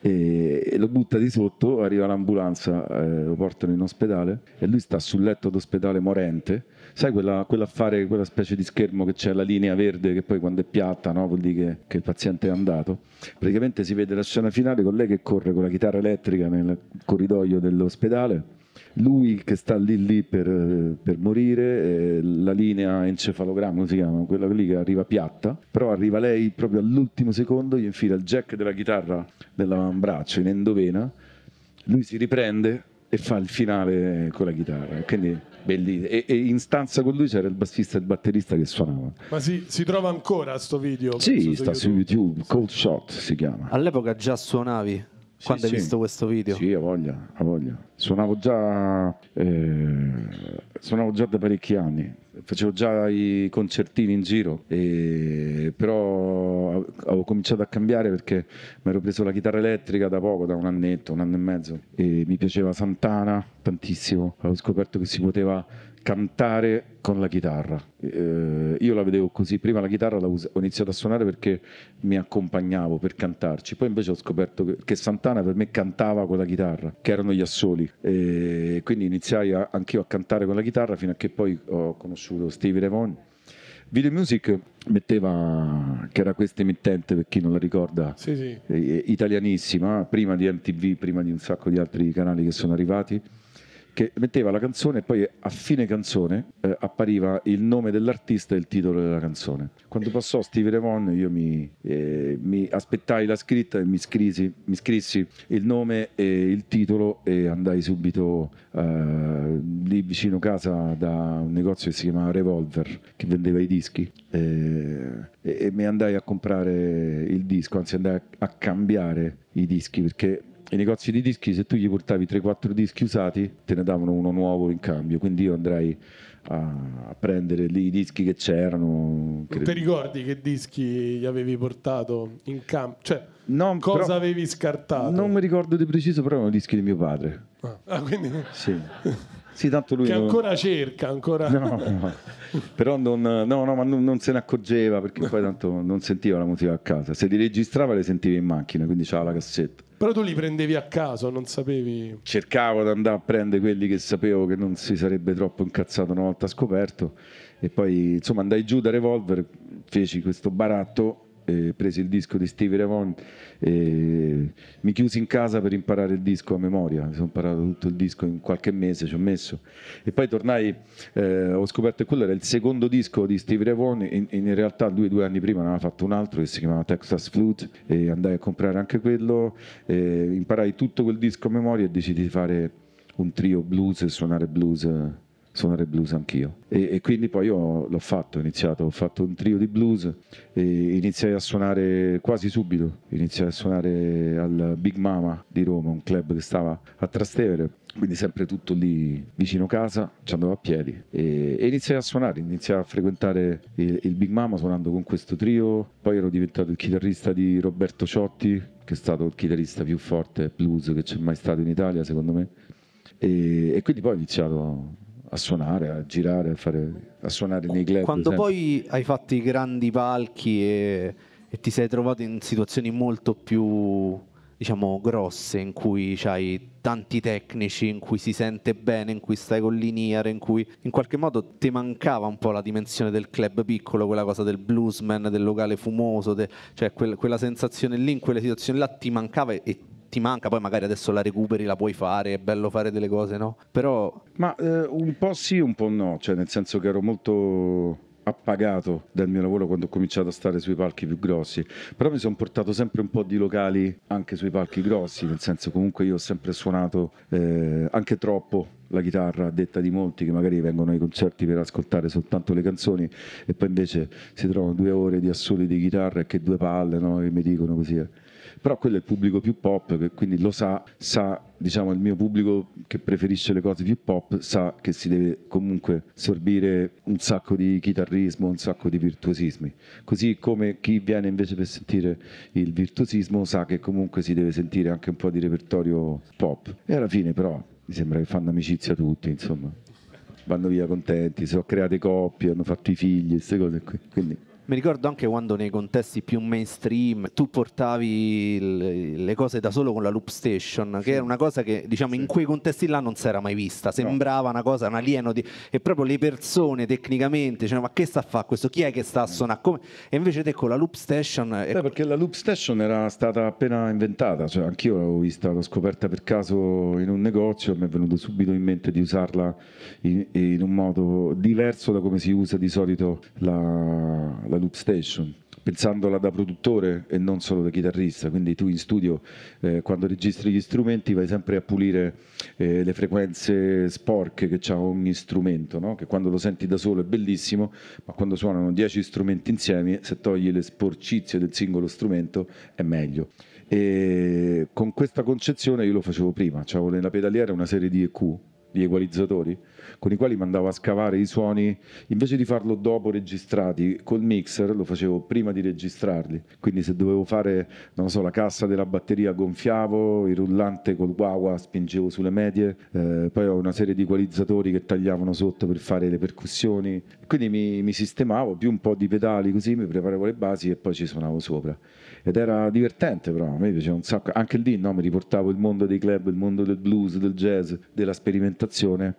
E, lo butta di sotto, arriva l'ambulanza, eh, lo portano in ospedale e lui sta sul letto d'ospedale morente sai quella, quell'affare, quella specie di schermo che c'è la linea verde che poi quando è piatta no, vuol dire che, che, il paziente è andato. Praticamente si vede la scena finale con lei che corre con la chitarra elettrica nel corridoio dell'ospedale. Lui che sta lì lì per, per morire, eh, la linea encefalogramma si chiama, quella lì che arriva piatta, però arriva lei proprio all'ultimo secondo, gli infila il jack della chitarra nell'avambraccio in endovena, lui si riprende e fa il finale con la chitarra. Quindi Bellissimo. E, e, in stanza con lui c'era il bassista e il batterista che suonavano. Ma si, si trova ancora sto video? Sì, sta su YouTube, Cold Shot si chiama. All'epoca già suonavi? Sì, Quando sì. hai visto questo video? Sì, a voglia, a voglia. Suonavo già, eh, suonavo già da parecchi anni, facevo già i concertini in giro, e, però avevo cominciato a cambiare perché mi ero preso la chitarra elettrica da poco, da un annetto, un anno e mezzo, e mi piaceva Santana tantissimo, avevo scoperto che si poteva cantare con la chitarra. Eh, io la vedevo così, prima la chitarra la us- ho iniziato a suonare perché mi accompagnavo per cantarci, poi invece ho scoperto che, Santana per me cantava con la chitarra, che erano gli assoli, eh, quindi iniziai a, anch'io a cantare con la chitarra fino a che poi ho conosciuto Stevie Ray Vaughan. Video Music metteva, che era questa emittente per chi non la ricorda, sì, sì. Eh, italianissima, prima di MTV, prima di un sacco di altri canali che sono arrivati, che metteva la canzone e poi a fine canzone eh, appariva il nome dell'artista e il titolo della canzone. Quando passò Stevie Revon io mi, eh, mi, aspettai la scritta e mi, scrisi, mi scrissi il nome e il titolo e andai subito eh, lì vicino casa da un negozio che si chiamava Revolver che vendeva i dischi e, eh, e, e mi andai a comprare il disco, anzi andai a, a cambiare i dischi perché i negozi di dischi, se tu gli portavi 3-4 dischi usati, te ne davano uno nuovo in cambio. Quindi io andrai a prendere lì i dischi che c'erano. Credo. Ti ricordi che dischi gli avevi portato in cambio? Cioè, non, cosa avevi scartato? Non mi ricordo di preciso, però erano dischi di mio padre. Ah, ah quindi... Sì. Sì, tanto lui che non... ancora cerca, ancora... No, no. però non, no, no, ma non, non, se ne accorgeva perché poi tanto non sentiva la musica a casa. Se li registrava le sentiva in macchina, quindi c'aveva la cassetta. Però tu li prendevi a caso, non sapevi. Cercavo di andare a prendere quelli che sapevo che non si sarebbe troppo incazzato una volta scoperto. E poi, insomma, andai giù da revolver, feci questo baratto eh, presi il disco di Stevie Ravon e mi chiusi in casa per imparare il disco a memoria, mi sono imparato tutto il disco in qualche mese, ci ho messo e poi tornai, eh, ho scoperto che quello era il secondo disco di Stevie Ravon in, in realtà lui due anni prima ne aveva fatto un altro che si chiamava Texas Flute e andai a comprare anche quello, imparai tutto quel disco a memoria e decidi di fare un trio blues e suonare blues eh, suonare blues anch'io. E, e quindi poi io l'ho fatto, ho iniziato, ho fatto un trio di blues e iniziai a suonare quasi subito, iniziai a suonare al Big Mama di Roma, un club che stava a Trastevere, quindi sempre tutto lì vicino casa, ci andavo a piedi e, e iniziai a suonare, iniziai a frequentare il, il Big Mama suonando con questo trio, poi ero diventato il chitarrista di Roberto Ciotti che è stato il chitarrista più forte blues che c'è mai stato in Italia secondo me e, e quindi poi ho iniziato A, a suonare, a girare, a, fare, a suonare nei club. Quando sempre. poi hai fatto i grandi palchi e, e, ti sei trovato in situazioni molto più diciamo grosse in cui hai tanti tecnici, in cui si sente bene, in cui stai con lineare, in cui in qualche modo ti mancava un po' la dimensione del club piccolo, quella cosa del bluesman, del locale fumoso, de, cioè quel, quella sensazione lì, in quelle situazioni là ti mancava e, e ti manca, poi magari adesso la recuperi, la puoi fare, è bello fare delle cose, no? Però... Ma eh, un po' sì, un po' no, cioè nel senso che ero molto appagato dal mio lavoro quando ho cominciato a stare sui palchi più grossi, però mi sono portato sempre un po' di locali anche sui palchi grossi, nel senso comunque io ho sempre suonato eh, anche troppo la chitarra, a detta di molti che magari vengono ai concerti per ascoltare soltanto le canzoni e poi invece si trovano due ore di assoli di chitarra e che due palle no? che mi dicono così. Eh però quello è il pubblico più pop, che quindi lo sa, sa, diciamo, il mio pubblico che preferisce le cose più pop sa che si deve comunque sorbire un sacco di chitarrismo, un sacco di virtuosismi, così come chi viene invece per sentire il virtuosismo sa che comunque si deve sentire anche un po' di repertorio pop. E alla fine però mi sembra che fanno amicizia tutti, insomma vanno via contenti, si sono create coppie, hanno fatto i figli, queste cose qui. Quindi mi ricordo anche quando nei contesti più mainstream tu portavi le cose da solo con la loop station, che era una cosa che diciamo sì. in quei contesti là non si era mai vista, sembrava una cosa, un alieno di... e proprio le persone tecnicamente dicevano ma che sta a fare questo, chi è che sta a mm. suonare, Come... e invece te con la loop station... È... Beh, ecco perché la loop station era stata appena inventata, cioè anch'io l'avevo vista, l'ho scoperta per caso in un negozio e mi è venuto subito in mente di usarla in, in un modo diverso da come si usa di solito la, la la loop station, pensandola da produttore e non solo da chitarrista, quindi tu in studio eh, quando registri gli strumenti vai sempre a pulire eh, le frequenze sporche che ha ogni strumento, no? che quando lo senti da solo è bellissimo, ma quando suonano dieci strumenti insieme, se togli le sporcizie del singolo strumento è meglio. E con questa concezione io lo facevo prima, avevo nella pedaliera una serie di EQ, di equalizzatori, con i quali mandavo a scavare i suoni, invece di farlo dopo registrati col mixer lo facevo prima di registrarli, quindi se dovevo fare, non so, la cassa della batteria gonfiavo, il rullante col guagua spingevo sulle medie, eh, poi ho una serie di equalizzatori che tagliavano sotto per fare le percussioni, quindi mi, mi sistemavo più un po' di pedali così, mi preparavo le basi e poi ci suonavo sopra ed era divertente però, a me piaceva un sacco, anche lì no, mi riportavo il mondo dei club, il mondo del blues, del jazz, della sperimentazione,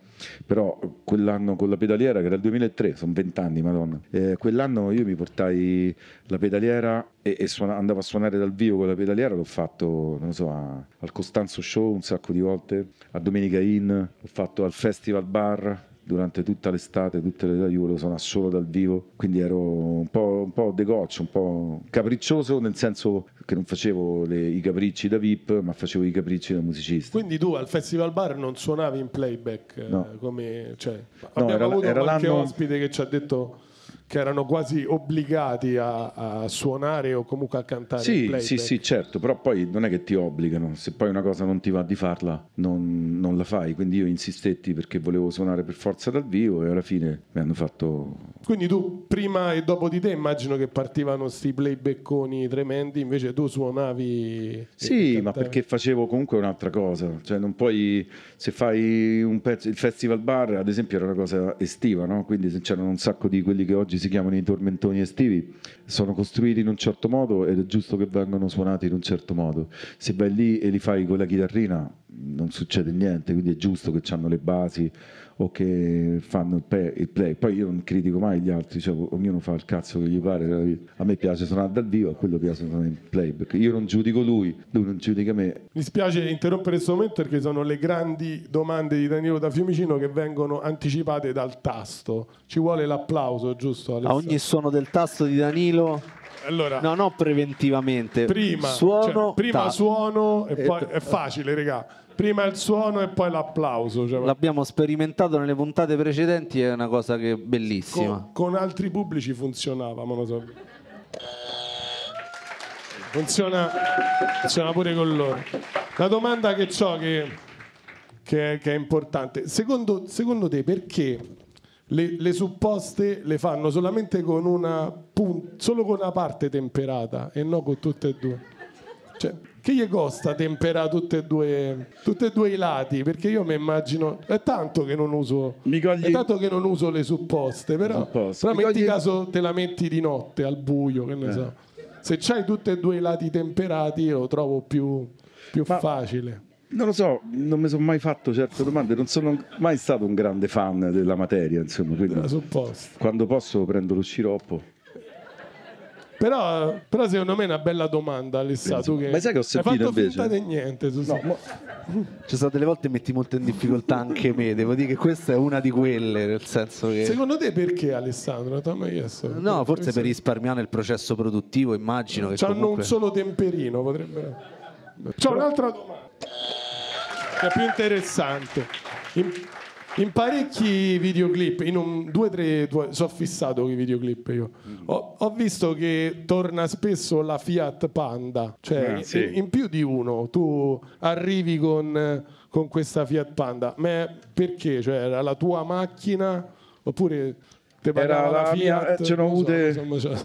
però quell'anno con la pedaliera, che era il 2003, sono vent'anni madonna, eh, quell'anno io mi portai la pedaliera e, e suona, andavo a suonare dal vivo con la pedaliera, l'ho fatto so, a, al Costanzo Show un sacco di volte, a Domenica Inn, l'ho fatto al Festival Bar, durante tutta l'estate, tutte le da Juve, lo suona solo dal vivo, quindi ero un po', un po' degoccio, un po' capriccioso, nel senso che non facevo le, i capricci da VIP, ma facevo i capricci da musicista. Quindi tu al Festival Bar non suonavi in playback? No. Eh, come, cioè, no, era, era l'anno... ospite che ci ha detto che erano quasi obbligati a, a, suonare o comunque a cantare. Sì, sì, sì, certo, però poi non è che ti obbligano, se poi una cosa non ti va di farla non, non la fai, quindi io insistetti perché volevo suonare per forza dal vivo e alla fine mi hanno fatto... Quindi tu prima e dopo di te immagino che partivano questi playbackoni tremendi, invece tu suonavi... Sì, ma perché facevo comunque un'altra cosa, cioè non puoi, se fai un pezzo, il festival bar ad esempio era una cosa estiva, no? quindi c'erano un sacco di quelli che oggi oggi si chiamano i tormentoni estivi, sono costruiti in un certo modo ed è giusto che vengano suonati in un certo modo. Se vai lì e li fai con la chitarrina non succede niente, quindi è giusto che hanno le basi, o che fanno il play, Poi io non critico mai gli altri, cioè, ognuno fa il cazzo che gli pare. A me piace suonare dal vivo, a quello piace suonare in Perché Io non giudico lui, lui non giudica me. Mi spiace interrompere questo momento perché sono le grandi domande di Danilo da Fiumicino che vengono anticipate dal tasto. Ci vuole l'applauso, giusto? Alessandro? A ogni suono del tasto di Danilo allora, no, no, preventivamente. Prima suono, cioè, prima tasto. suono e eh, poi è facile, regà prima il suono e poi l'applauso. Cioè, L'abbiamo sperimentato nelle puntate precedenti, è una cosa che è bellissima. Con, con altri pubblici funzionava, ma lo so. Funziona, funziona pure con loro. La domanda che ho che, che, è, che è importante, secondo, secondo te perché le, le, supposte le fanno solamente con una, solo con una parte temperata e non con tutte e due? Cioè, che gli costa temperare tutti e due, tutte e due i lati? Perché io mi immagino, è tanto che non uso, cogli... è tanto che non uso le supposte, però, supposte. però mi metti cogli... caso te la metti di notte al buio, che ne eh. so. Se c'hai tutti e due i lati temperati lo trovo più, più Ma... facile. Non lo so, non mi sono mai fatto certe domande, non sono mai stato un grande fan della materia, insomma, quindi quando posso prendo lo sciroppo però, però, secondo me è una bella domanda, Alessà. Tu che ma sai che ho sentito hai fatto invece? di niente. no, mo... Ci sono delle volte che metti molto in difficoltà anche me. Devo dire che questa è una di quelle. Nel senso che. Secondo te perché Alessandro? No, forse per risparmiare il processo produttivo, immagino. Che hanno comunque... un solo temperino, potrebbe. C'ho Però... un'altra domanda. Che è più interessante. In in parecchi videoclip, in un, due, tre, due, sono fissato con i videoclip io. Mm. Ho, ho, visto che torna spesso la Fiat Panda, cioè eh, sì. in, in, più di uno tu arrivi con, con questa Fiat Panda, ma perché? Cioè era la tua macchina oppure era la, la Fiat? Mia, eh, c'erano avute... So, cioè,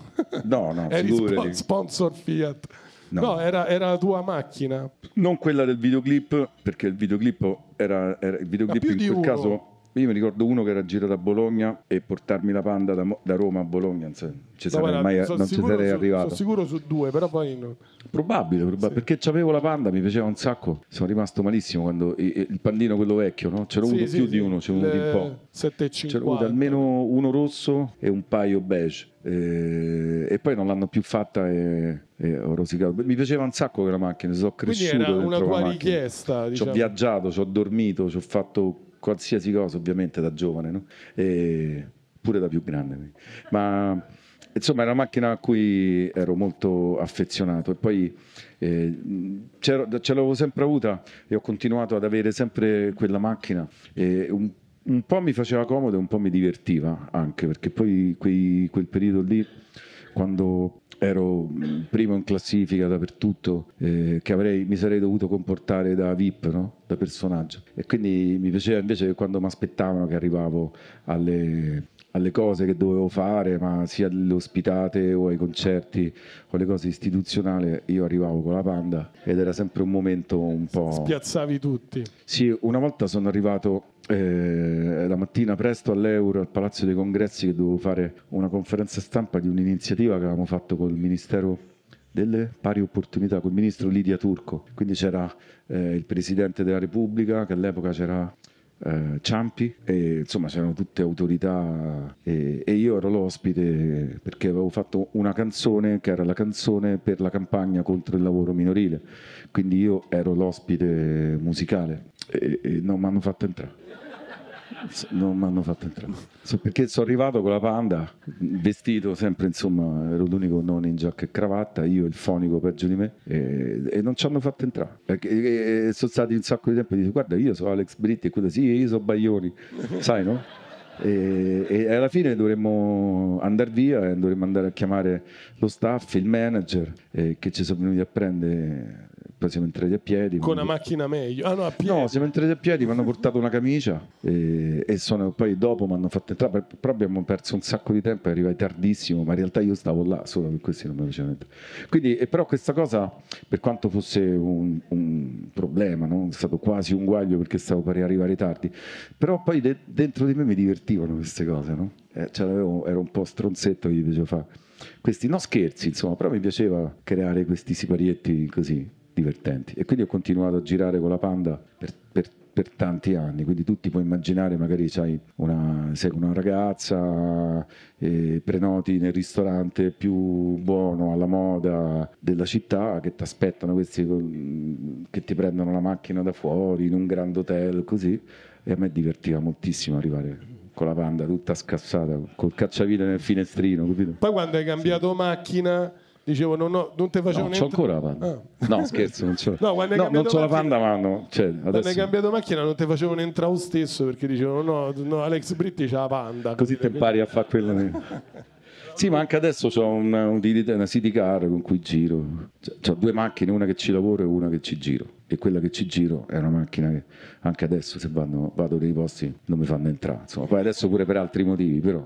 no, no, Eri sponsor Fiat. No, no era, era, la tua macchina. Non quella del videoclip, perché il videoclip era, era il videoclip in quel uno. caso io mi ricordo uno che era girato a Bologna e portarmi la panda da, da Roma a Bologna, non, ci sarei, no, mai, non ci sarei su, arrivato. Sono sicuro su due, però poi... No. Probabile, probabile sì. perché avevo la panda, mi piaceva un sacco. Sono rimasto malissimo quando il pandino quello vecchio, no? C'era sì, avuto sì, più di uno, c'era avuto un po'. 750. C'era avuto almeno uno rosso e un paio beige. E, e poi non l'hanno più fatta e, e, ho rosicato. Mi piaceva un sacco quella macchina, sono cresciuto. Quindi era una tua richiesta. Diciamo. Ci ho viaggiato, ci ho dormito, ci ho fatto qualsiasi cosa ovviamente da giovane, no? pure da più grande. Ma insomma è una macchina a cui ero molto affezionato e poi eh, ce l'avevo sempre avuta e ho continuato ad avere sempre quella macchina e un, un po' mi faceva comodo e un po' mi divertiva anche perché poi quei, quel periodo lì quando ero mm, primo in classifica dappertutto, eh, che avrei, mi sarei dovuto comportare da VIP, no? da personaggio. E quindi mi piaceva invece che quando mi aspettavano che arrivavo alle, alle cose che dovevo fare, ma sia alle ospitate o ai concerti o alle cose istituzionali, io arrivavo con la panda ed era sempre un momento un po'... Spiazzavi tutti. Sì, una volta sono arrivato eh, la mattina presto all'Euro al Palazzo dei Congressi che dovevo fare una conferenza stampa di un'iniziativa che avevamo fatto col Ministero delle pari opportunità col ministro Lidia Turco, quindi c'era eh, il presidente della Repubblica che all'epoca c'era eh, Ciampi e insomma c'erano tutte autorità e, e io ero l'ospite perché avevo fatto una canzone che era la canzone per la campagna contro il lavoro minorile, quindi io ero l'ospite musicale e, e non mi hanno fatto entrare non mi hanno fatto entrare. perché sono arrivato con la panda, vestito sempre, insomma, ero l'unico non in giacca e cravatta, io il fonico peggio di me, e, e non ci hanno fatto entrare. Perché, e, sono stati un sacco di tempo, dice guarda io sono Alex Britti, e quello sì, io sono Baglioni, sai no? E, e, alla fine dovremmo andare via e dovremmo andare a chiamare lo staff, il manager eh, che ci sono venuti a prendere poi siamo entrati a piedi. Con una macchina meglio? Ah, no, a piedi. No, siamo entrati a piedi, mi hanno portato una camicia e, e sono, poi dopo mi hanno fatto entrare, però abbiamo perso un sacco di tempo, arrivai tardissimo, ma in realtà io stavo là solo per questi non mi facevano entrare. Quindi, però questa cosa, per quanto fosse un, un problema, no? è stato quasi un guaglio perché stavo per arrivare tardi, però poi de- dentro di me mi divertivano queste cose, no? Eh, cioè, ero un po' stronzetto che gli piaceva fare questi no scherzi, insomma, però mi piaceva creare questi siparietti così divertenti. E quindi ho continuato a girare con la Panda per, per, per tanti anni, quindi tu ti puoi immaginare magari sai, una, sei una ragazza, eh, prenoti nel ristorante più buono alla moda della città, che ti aspettano questi che ti prendono la macchina da fuori in un grand hotel, così, e a me divertiva moltissimo arrivare con la Panda tutta scassata, col cacciavite nel finestrino. Capito? Poi quando hai cambiato sì. macchina Dicevo, non, ho, non te facevo no, niente. ancora la panda. Ah. No, scherzo, non c'ho. No, no non c'ho la panna, ma no. Cioè, adesso... Quando hai cambiato macchina non te facevo ne lo stesso perché dicevo, no, no Alex Britti c'ha la panda. Così te impari a fare quella. Sì, ma anche adesso ho una, una city car con cui giro. Ho due macchine, una che ci lavoro e una che ci giro. E quella che ci giro è una macchina che anche adesso se vanno, vado nei posti non mi fanno entrare. Insomma, poi adesso pure per altri motivi, però.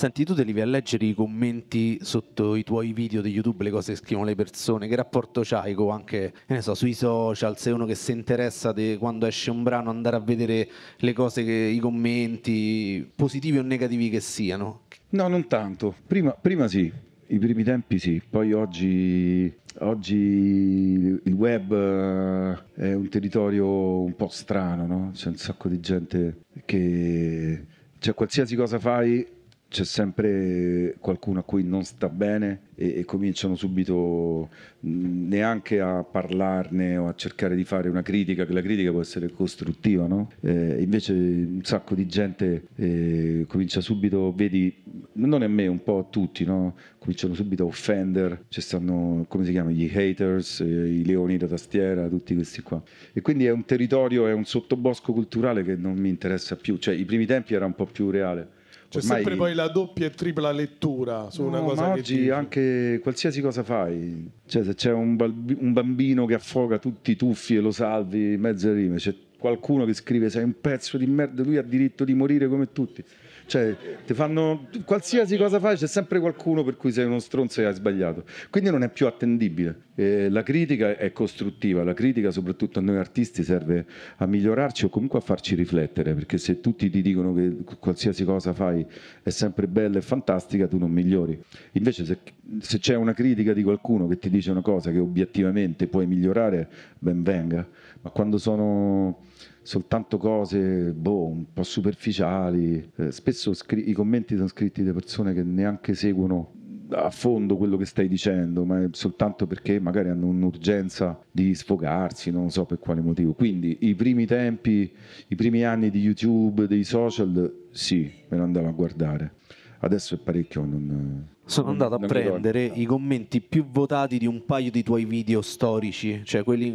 Senti, tu te li devi a leggere i commenti sotto i tuoi video di YouTube, le cose che scrivono le persone, che rapporto c'hai con anche, so, sui social, se uno che si interessa di quando esce un brano andare a vedere le cose, che, i commenti, positivi o negativi che siano? No, non tanto. Prima, prima sì, i primi tempi sì, poi oggi Oggi il web eh, è un territorio un po' strano, no? c'è un sacco di gente che... Cioè qualsiasi cosa fai c'è sempre qualcuno a cui non sta bene e, e, cominciano subito neanche a parlarne o a cercare di fare una critica, che la critica può essere costruttiva, no? eh, invece un sacco di gente eh, comincia subito, vedi, non è me, un po' a tutti, no? cominciano subito a offender, ci stanno, come si chiama, gli haters, eh, i leoni da tastiera, tutti questi qua. E quindi è un territorio, è un sottobosco culturale che non mi interessa più, cioè i primi tempi era un po' più reale c'è ormai... sempre poi la doppia e tripla lettura su no, una cosa ma oggi dici. anche qualsiasi cosa fai, cioè se c'è un, balbi- un, bambino che affoga tutti i tuffi e lo salvi in mezzo rime, c'è qualcuno che scrive sei un pezzo di merda, lui ha diritto di morire come tutti. Cioè, ti fanno qualsiasi cosa fai, c'è sempre qualcuno per cui sei uno stronzo e hai sbagliato. Quindi non è più attendibile. Eh, la critica è costruttiva, la critica soprattutto a noi artisti serve a migliorarci o comunque a farci riflettere, perché se tutti ti dicono che qualsiasi cosa fai è sempre bella e fantastica, tu non migliori. Invece se, se c'è una critica di qualcuno che ti dice una cosa che obiettivamente puoi migliorare, ben venga. Ma quando sono soltanto cose boh, un po' superficiali. Eh, spesso scri- i commenti sono scritti da persone che neanche seguono a fondo quello che stai dicendo, ma è soltanto perché magari hanno un'urgenza di sfogarsi, non so per quale motivo. Quindi i primi tempi, i primi anni di YouTube, dei social, sì, me lo andavo a guardare. Adesso è parecchio, non, sono mm, andato a prendere i commenti più votati di un paio di tuoi video storici, cioè quelli,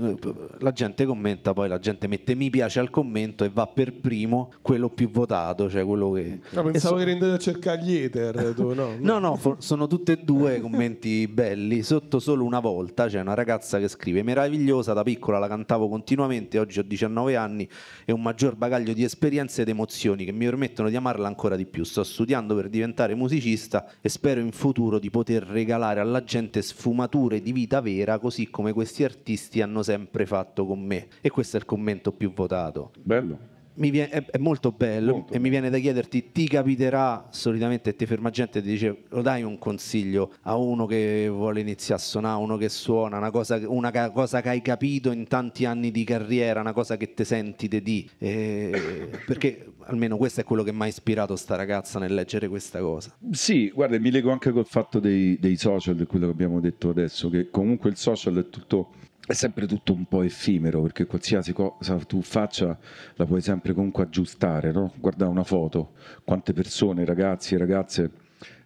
la gente commenta, poi la gente mette mi piace al commento e va per primo quello più votato, cioè quello che... No, pensavo so... che eri a cercare gli hater, tu, no? no, no, for- sono tutti e due commenti belli, sotto solo una volta c'è una ragazza che scrive meravigliosa, da piccola la cantavo continuamente, oggi ho 19 anni e un maggior bagaglio di esperienze ed emozioni che mi permettono di amarla ancora di più, sto studiando per diventare musicista e spero in futuro futuro di poter regalare alla gente sfumature di vita vera così come questi artisti hanno sempre fatto con me. E questo è il commento più votato. Bello. Mi Viene, è, è, molto bello molto. e mi viene da chiederti ti capiterà solitamente ti ferma gente e ti dice lo dai un consiglio a uno che vuole iniziare a suonare uno che suona una cosa, una ca- cosa che hai capito in tanti anni di carriera una cosa che te senti di eh, perché almeno questo è quello che mi ha ispirato sta ragazza nel leggere questa cosa. Sì, guarda, mi leggo anche col fatto dei, dei social, quello che abbiamo detto adesso, che comunque il social è tutto è sempre tutto un po' effimero perché qualsiasi cosa tu faccia la puoi sempre comunque aggiustare, no? Guarda una foto, quante persone, ragazzi e ragazze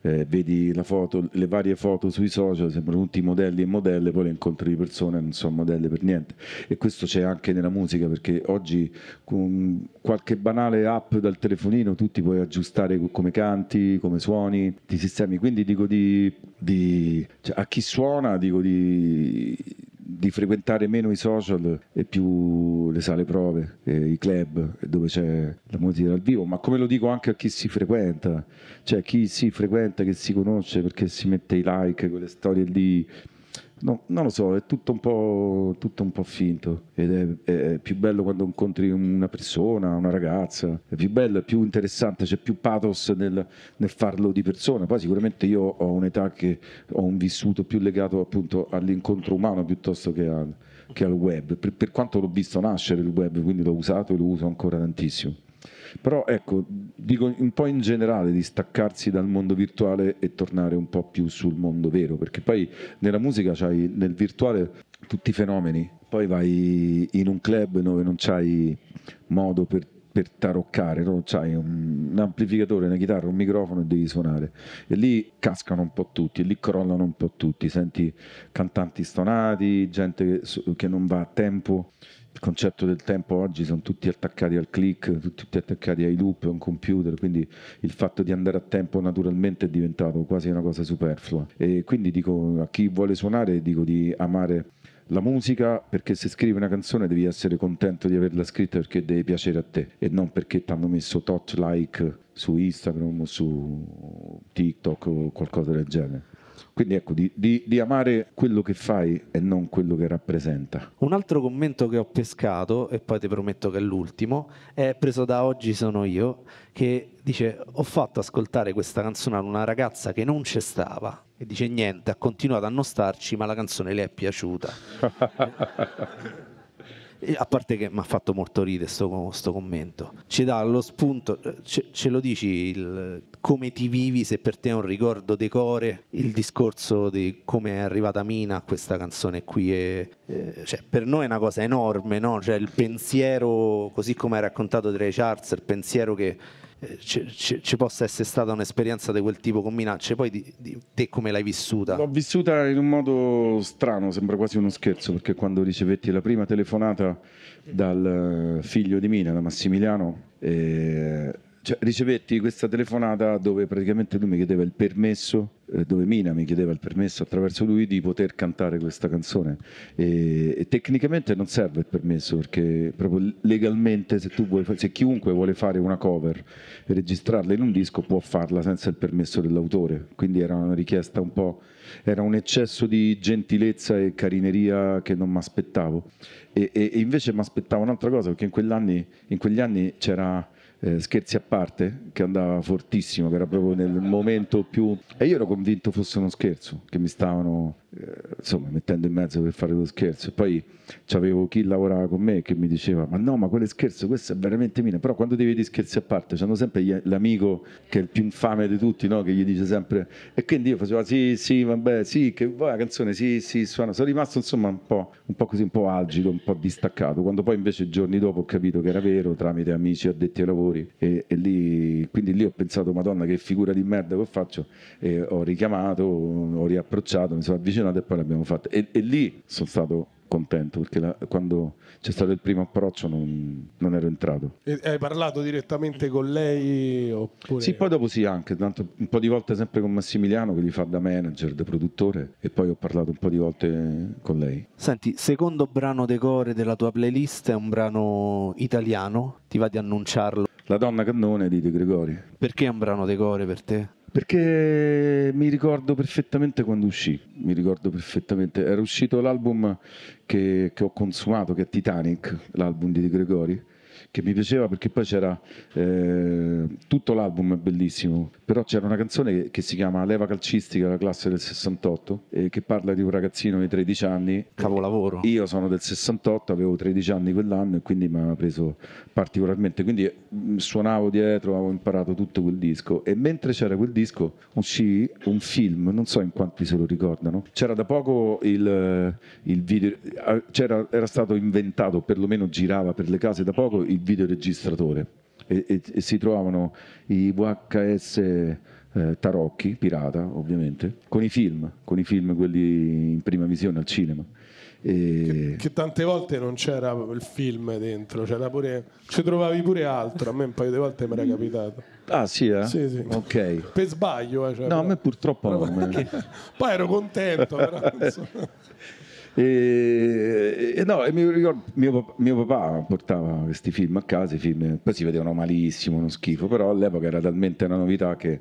eh, vedi foto, le varie foto sui social, sembrano tutti modelli e modelle, poi le incontri di persone non sono modelle per niente. E questo c'è anche nella musica, perché oggi con qualche banale app dal telefonino tu ti puoi aggiustare come canti, come suoni, ti sistemi. Quindi dico di, di cioè, a chi suona, dico di di frequentare meno i social e più le sale prove, i club dove c'è la musica dal vivo, ma come lo dico anche a chi si frequenta, cioè chi si frequenta, che si conosce perché si mette i like, quelle storie lì No, non lo so, è tutto un po', tutto un po finto ed è, è, più bello quando incontri una persona, una ragazza, è più bello, è più interessante, c'è più pathos nel, nel farlo di persona. Poi sicuramente io ho un'età che ho un vissuto più legato appunto all'incontro umano piuttosto che al, che al web, per, per quanto l'ho visto nascere il web, quindi l'ho usato e lo uso ancora tantissimo. Però ecco, dico un po' in generale di staccarsi dal mondo virtuale e tornare un po' più sul mondo vero, perché poi nella musica c'hai nel virtuale tutti i fenomeni, poi vai in un club dove non c'hai modo per per taroccare, no? c'hai un, un, amplificatore, una chitarra, un microfono e devi suonare. E lì cascano un po' tutti, e lì crollano un po' tutti, senti cantanti stonati, gente che, che non va a tempo il concetto del tempo oggi sono tutti attaccati al click, tutti attaccati ai loop, a un computer, quindi il fatto di andare a tempo naturalmente è diventato quasi una cosa superflua. E quindi dico a chi vuole suonare, dico di amare la musica perché se scrivi una canzone devi essere contento di averla scritta perché deve piacere a te e non perché ti hanno messo tot like su Instagram o su TikTok o qualcosa del genere. Quindi ecco, di, di, di, amare quello che fai e non quello che rappresenta. Un altro commento che ho pescato, e poi ti prometto che è l'ultimo, è preso da Oggi sono io, che dice ho fatto ascoltare questa canzone ad una ragazza che non c'è stava e dice niente, ha continuato a non starci, ma la canzone le è piaciuta. a parte che mi ha fatto molto ridere questo commento, ci dà lo spunto, eh, ce, ce lo dici il, come ti vivi se per te è un ricordo decore il discorso di come è arrivata Mina a questa canzone qui è, eh, cioè, per noi è una cosa enorme, no? cioè, il pensiero, così come ha raccontato Trey Charles, il pensiero che ci possa essere stata un'esperienza di quel tipo con Minacce, poi di, di, te come l'hai vissuta? L'ho vissuta in un modo strano, sembra quasi uno scherzo, perché quando ricevetti la prima telefonata dal eh, figlio di Mina, da Massimiliano, eh, cioè, ricevetti questa telefonata dove praticamente lui mi chiedeva il permesso, eh, dove Mina mi chiedeva il permesso attraverso lui di poter cantare questa canzone. E, e tecnicamente non serve il permesso perché proprio legalmente se, vuoi, se chiunque vuole fare una cover e registrarla in un disco può farla senza il permesso dell'autore. Quindi era una richiesta un po' era un eccesso di gentilezza e carineria che non mi aspettavo. E, e, e, invece mi aspettavo un'altra cosa, perché in, in quegli anni c'era eh, scherzi a parte, che andava fortissimo, che era proprio nel momento più... E io ero convinto fosse uno scherzo, che mi stavano insomma mettendo in mezzo per fare lo scherzo poi c'avevo chi lavorava con me che mi diceva ma no ma è scherzo questo è veramente mine però quando devi di scherzi a parte c'hanno sempre gli, l'amico che è il più infame di tutti no? che gli dice sempre e quindi io facevo ah, sì sì vabbè sì che vuoi la canzone sì sì suona sono rimasto insomma un po', un po', così un po' algido un po' distaccato quando poi invece giorni dopo ho capito che era vero tramite amici addetti ai lavori e, e lì quindi lì ho pensato madonna che figura di merda che faccio e ho richiamato ho riapprocciato mi sono avvicinato avvicinata e poi l'abbiamo fatta. E, e lì sono stato contento perché la, quando c'è stato il primo approccio non, non ero entrato. E hai parlato direttamente con lei? Oppure... Sì, poi dopo sì anche, tanto un po' di volte sempre con Massimiliano che gli fa da manager, da produttore e poi ho parlato un po' di volte con lei. Senti, secondo brano decore della tua playlist è un brano italiano, ti va di annunciarlo? La donna cannone di De Gregori. Perché è un brano decore per te? Perché mi ricordo perfettamente quando uscì, mi ricordo perfettamente, era uscito l'album che, che ho consumato, che è Titanic, l'album di, di Gregori, che mi piaceva perché poi c'era eh, tutto l'album è bellissimo, però c'era una canzone che, che si chiama Leva calcistica, la classe del 68, eh, che parla di un ragazzino di 13 anni. Cavolavoro. Io sono del 68, avevo 13 anni quell'anno e quindi mi ha preso particolarmente. Quindi mm, suonavo dietro, avevo imparato tutto quel disco e mentre c'era quel disco uscì un film, non so in quanti se lo ricordano. C'era da poco il, eh, il video, eh, era stato inventato, perlomeno girava per le case da poco il il videoregistratore e, e, e si trovavano i VHS eh, tarocchi, pirata ovviamente, con i film, con i film quelli in prima visione al cinema. E... Che, che, tante volte non c'era il film dentro, c'era pure, ci trovavi pure altro. A me un paio di volte mi era capitato. Ah, sì, eh? sì, sì. Okay. Per sbaglio, eh, cioè, no, però... a me purtroppo però... no. Poi ero contento, però, so. E, e no, e mi ricordo, mio, mio, papà portava questi film a casa, i film, poi si vedevano malissimo, uno schifo, però all'epoca era talmente una novità che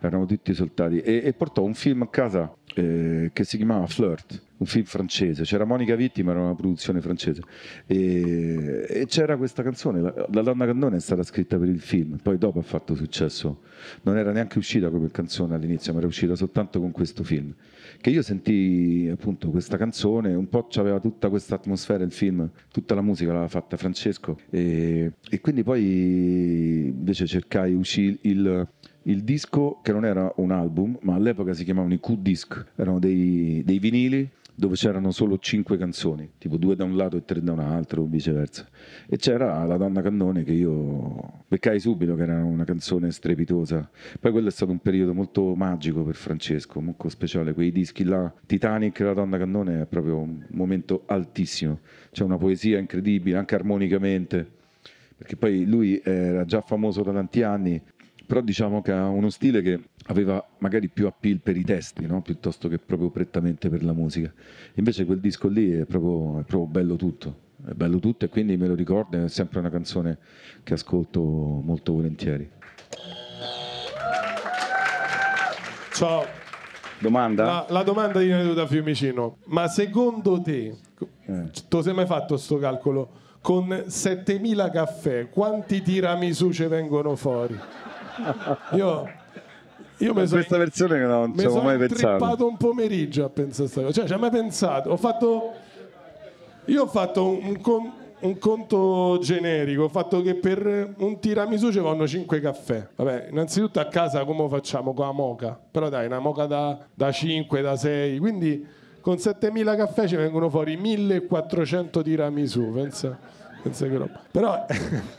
erano tutti esultati. E, e portò un film a casa eh, che si chiamava Flirt, un film francese, c'era Monica Vittima, era una produzione francese, e, e c'era questa canzone, la, la, Donna Cannone è stata scritta per il film, poi dopo ha fatto successo, non era neanche uscita come canzone all'inizio, ma era uscita soltanto con questo film che io sentii appunto questa canzone, un po' c'aveva tutta questa atmosfera il film, tutta la musica l'aveva fatta Francesco e, e quindi poi invece cercai uscì il, il disco che non era un album, ma all'epoca si chiamavano i Q-Disc, erano dei, dei vinili dove c'erano solo cinque canzoni, tipo due da un lato e tre da un altro, o viceversa. E c'era La donna cannone che io beccai subito, che era una canzone strepitosa. Poi quello è stato un periodo molto magico per Francesco, molto speciale. Quei dischi là, Titanic e La donna cannone, è proprio un momento altissimo. C'è una poesia incredibile, anche armonicamente. Perché poi lui era già famoso da tanti anni, però diciamo che ha uno stile che aveva magari più appeal per i testi, no? piuttosto che proprio prettamente per la musica. Invece quel disco lì è proprio, è proprio bello tutto, è bello tutto e quindi me lo ricordo, è sempre una canzone che ascolto molto volentieri. Ciao. Domanda? La, la domanda di Neto da Fiumicino, ma secondo te, eh. tu sei mai fatto questo calcolo, con 7000 caffè quanti tiramisù ci vengono fuori? Io io me questa so, versione non ci avevo mai pensato. Ho trippato un pomeriggio a pensare a questa cosa. Cioè, ci ho mai pensato. Ho fatto, io ho fatto un, un, un, conto generico. Ho fatto che per un tiramisù ci vanno 5 caffè. Vabbè, innanzitutto a casa come facciamo con la moca? Però dai, una moca da, da 5, da 6. Quindi con 7000 caffè ci vengono fuori 1400 tiramisù. Pensa. Però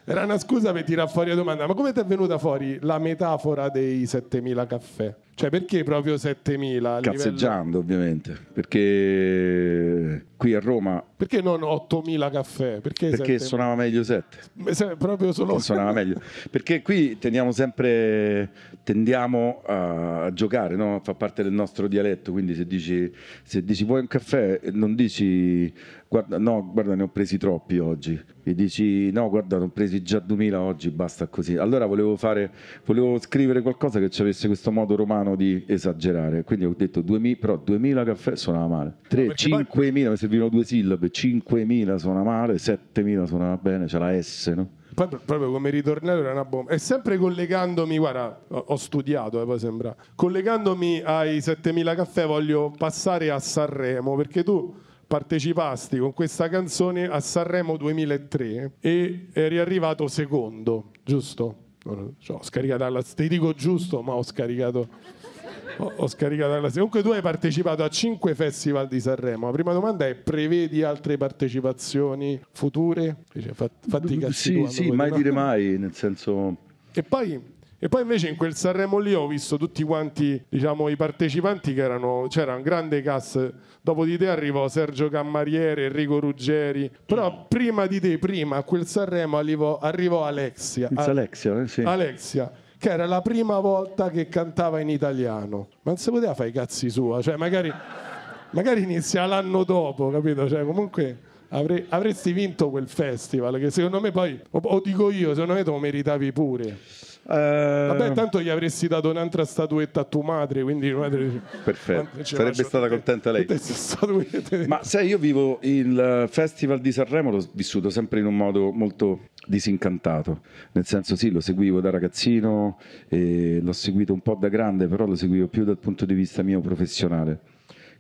era una scusa per tirare fuori la domanda, ma come ti è venuta fuori la metafora dei 7000 caffè? Cioè perché proprio 7000? Cazzeggiando livello... ovviamente, perché qui a Roma... Perché non 8000 caffè? Perché, perché suonava meglio 7. Se, proprio solo... Perché suonava meglio. Perché qui teniamo sempre, tendiamo a giocare, no? fa parte del nostro dialetto, quindi se dici, se dici vuoi un caffè non dici guarda, no, guarda, ne ho presi troppi oggi. E dici, no, guarda, ne ho presi già 2000 oggi, basta così. Allora volevo, fare, volevo scrivere qualcosa che ci avesse questo modo romano di esagerare. Quindi ho detto, 2000, però 2000 caffè suonava male. 3, no, 5000, poi... mi servivano due sillabe, 5000 suona male, 7000 suonava bene, c'è la S, no? Poi, proprio come ritornello era una bomba. E sempre collegandomi, guarda, ho, studiato, eh, poi sembra. Collegandomi ai 7000 caffè voglio passare a Sanremo, perché tu partecipasti con questa canzone a Sanremo 2003 e eri arrivato secondo, giusto? Cioè, ho scaricato alla... Ti dico giusto, ma ho scaricato... Ho, scaricato alla... Comunque tu hai partecipato a cinque festival di Sanremo. La prima domanda è prevedi altre partecipazioni future? Cioè, fatti cazzi Sì, sì, mai dire mai, nel senso... E poi e poi invece in quel Sanremo lì ho visto tutti quanti diciamo, i partecipanti che erano, c'era un grande cast, dopo di te arrivò Sergio Cammariere, Enrico Ruggeri, però prima di te, prima a quel Sanremo arrivò, arrivò Alexia. It's Alexia, eh, sì. Alexia che era la prima volta che cantava in italiano. Ma non si poteva fare i cazzi sua, cioè magari, magari inizia l'anno dopo, capito? Cioè, comunque avrei, avresti vinto quel festival che secondo me poi, o, o dico io, secondo me te lo meritavi pure. Vabbè, eh, tanto gli avresti dato un'altra statuetta a tua madre, quindi madre... perfetto. Sarebbe stata contenta lei. Ma sai, io vivo il Festival di Sanremo, l'ho vissuto sempre in un modo molto disincantato, nel senso sì, lo seguivo da ragazzino, l'ho seguito un po' da grande, però lo seguivo più dal punto di vista mio professionale.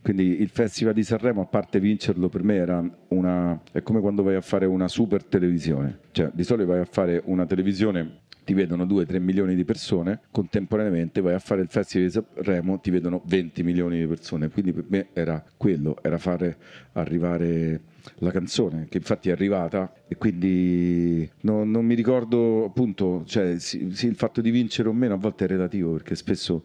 Quindi il Festival di Sanremo, a parte vincerlo, per me era una... è come quando vai a fare una super televisione. Cioè, di solito vai a fare una televisione ti vedono 2-3 milioni di persone, contemporaneamente vai a fare il Festival di Sanremo, ti vedono 20 milioni di persone. Quindi per me era quello, era fare arrivare la canzone, che infatti è arrivata e quindi non, non mi ricordo appunto, cioè, sì, sì, il fatto di vincere o meno a volte è relativo perché spesso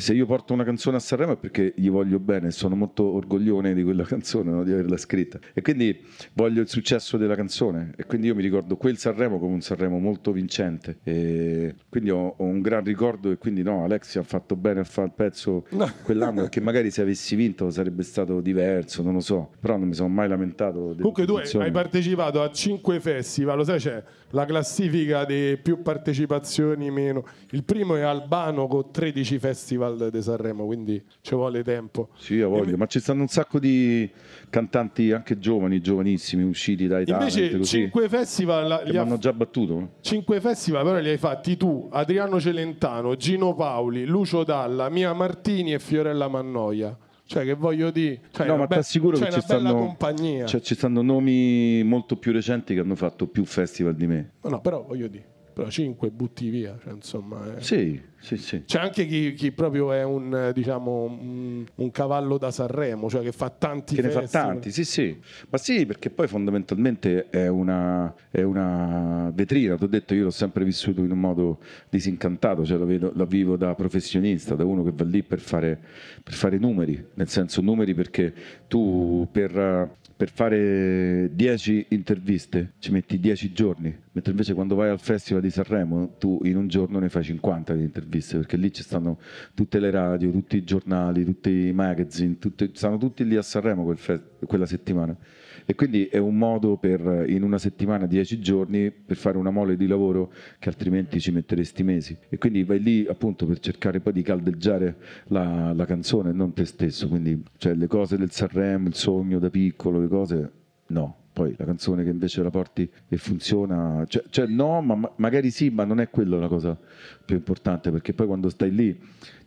se io porto una canzone a Sanremo è perché gli voglio bene, sono molto orgoglione di quella canzone, no? di averla scritta. E quindi voglio il successo della canzone. E quindi io mi ricordo quel Sanremo come un Sanremo molto vincente. E quindi ho, ho un gran ricordo e quindi no, Alexia ha fatto bene a fare il pezzo no. quell'anno, perché magari se avessi vinto sarebbe stato diverso, non lo so. Però non mi sono mai lamentato. Comunque tu hai partecipato a cinque festival, lo sai c'è la classifica di più partecipazioni meno. Il primo è Albano con 13 festival di Sanremo, quindi ci vuole tempo. Sì, io voglio, e... ma ci stanno un sacco di cantanti anche giovani, giovanissimi, usciti dai talent. Invece 5 festival... Li hanno già battuto. 5 eh. festival però li hai fatti tu, Adriano Celentano, Gino Paoli, Lucio Dalla, Mia Martini e Fiorella Mannoia. Cioè, che voglio dire, cioè, no, ma be- cioè che ci stanno, compagnia. Cioè, ci stanno nomi molto più recenti che hanno fatto più festival di me. No, no però voglio dire, però 5 butti via. Cioè, insomma, eh. sì, sì, sì. C'è anche chi, chi proprio è un, eh, diciamo, un, cavallo da Sanremo, cioè che fa tanti. Che festival. ne fa tanti, sì, sì. Ma sì, perché poi fondamentalmente è una, è una vetrina. Ti ho detto, io l'ho sempre vissuto in un modo disincantato, cioè la, vedo, la vivo da professionista, da uno che va lì per fare, per fare numeri, nel senso numeri perché tu per per fare 10 interviste ci metti 10 giorni, mentre invece quando vai al Festival di Sanremo tu in un giorno ne fai 50 di interviste, perché lì ci stanno tutte le radio, tutti i giornali, tutti i magazine, tutte, stanno tutti lì a Sanremo quel fe- quella settimana e quindi è un modo per eh, in una settimana, dieci giorni, per fare una mole di lavoro che altrimenti ci metteresti mesi. E quindi vai lì appunto per cercare poi di caldeggiare la, la canzone, non te stesso. Quindi cioè, le cose del Sanremo, il sogno da piccolo, le cose no poi la canzone che invece la porti e funziona, cioè, cioè no, ma, magari sì, ma non è quella la cosa più importante, perché poi quando stai lì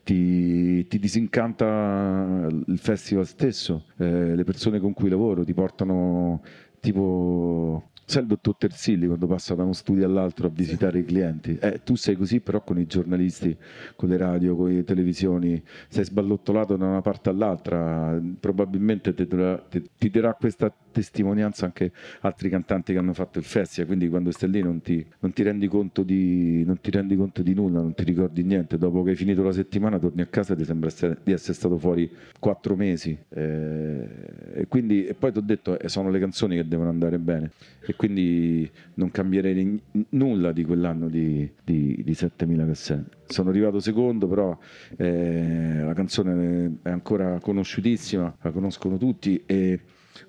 ti, ti disincanta il festival stesso, eh, le persone con cui lavoro ti portano tipo sai il dottor Tersilli quando passa da uno studio all'altro a visitare i clienti? Eh, tu sei così però con i giornalisti, con le radio, con le televisioni, sei sballottolato da una parte all'altra, probabilmente ti, darà, ti, ti darà questa testimonianza anche altri cantanti che hanno fatto il festival, quindi quando stai lì non ti, non ti, rendi, conto di, non ti rendi conto di nulla, non ti ricordi niente, dopo che hai finito la settimana torni a casa e ti sembra di essere stato fuori quattro mesi. Eh, e, quindi, e poi ti ho detto, eh, sono le canzoni che devono andare bene e quindi non cambierei n- nulla di quell'anno di, di, di 7000 cassette sono arrivato secondo, però eh, la canzone è ancora conosciutissima, la conoscono tutti e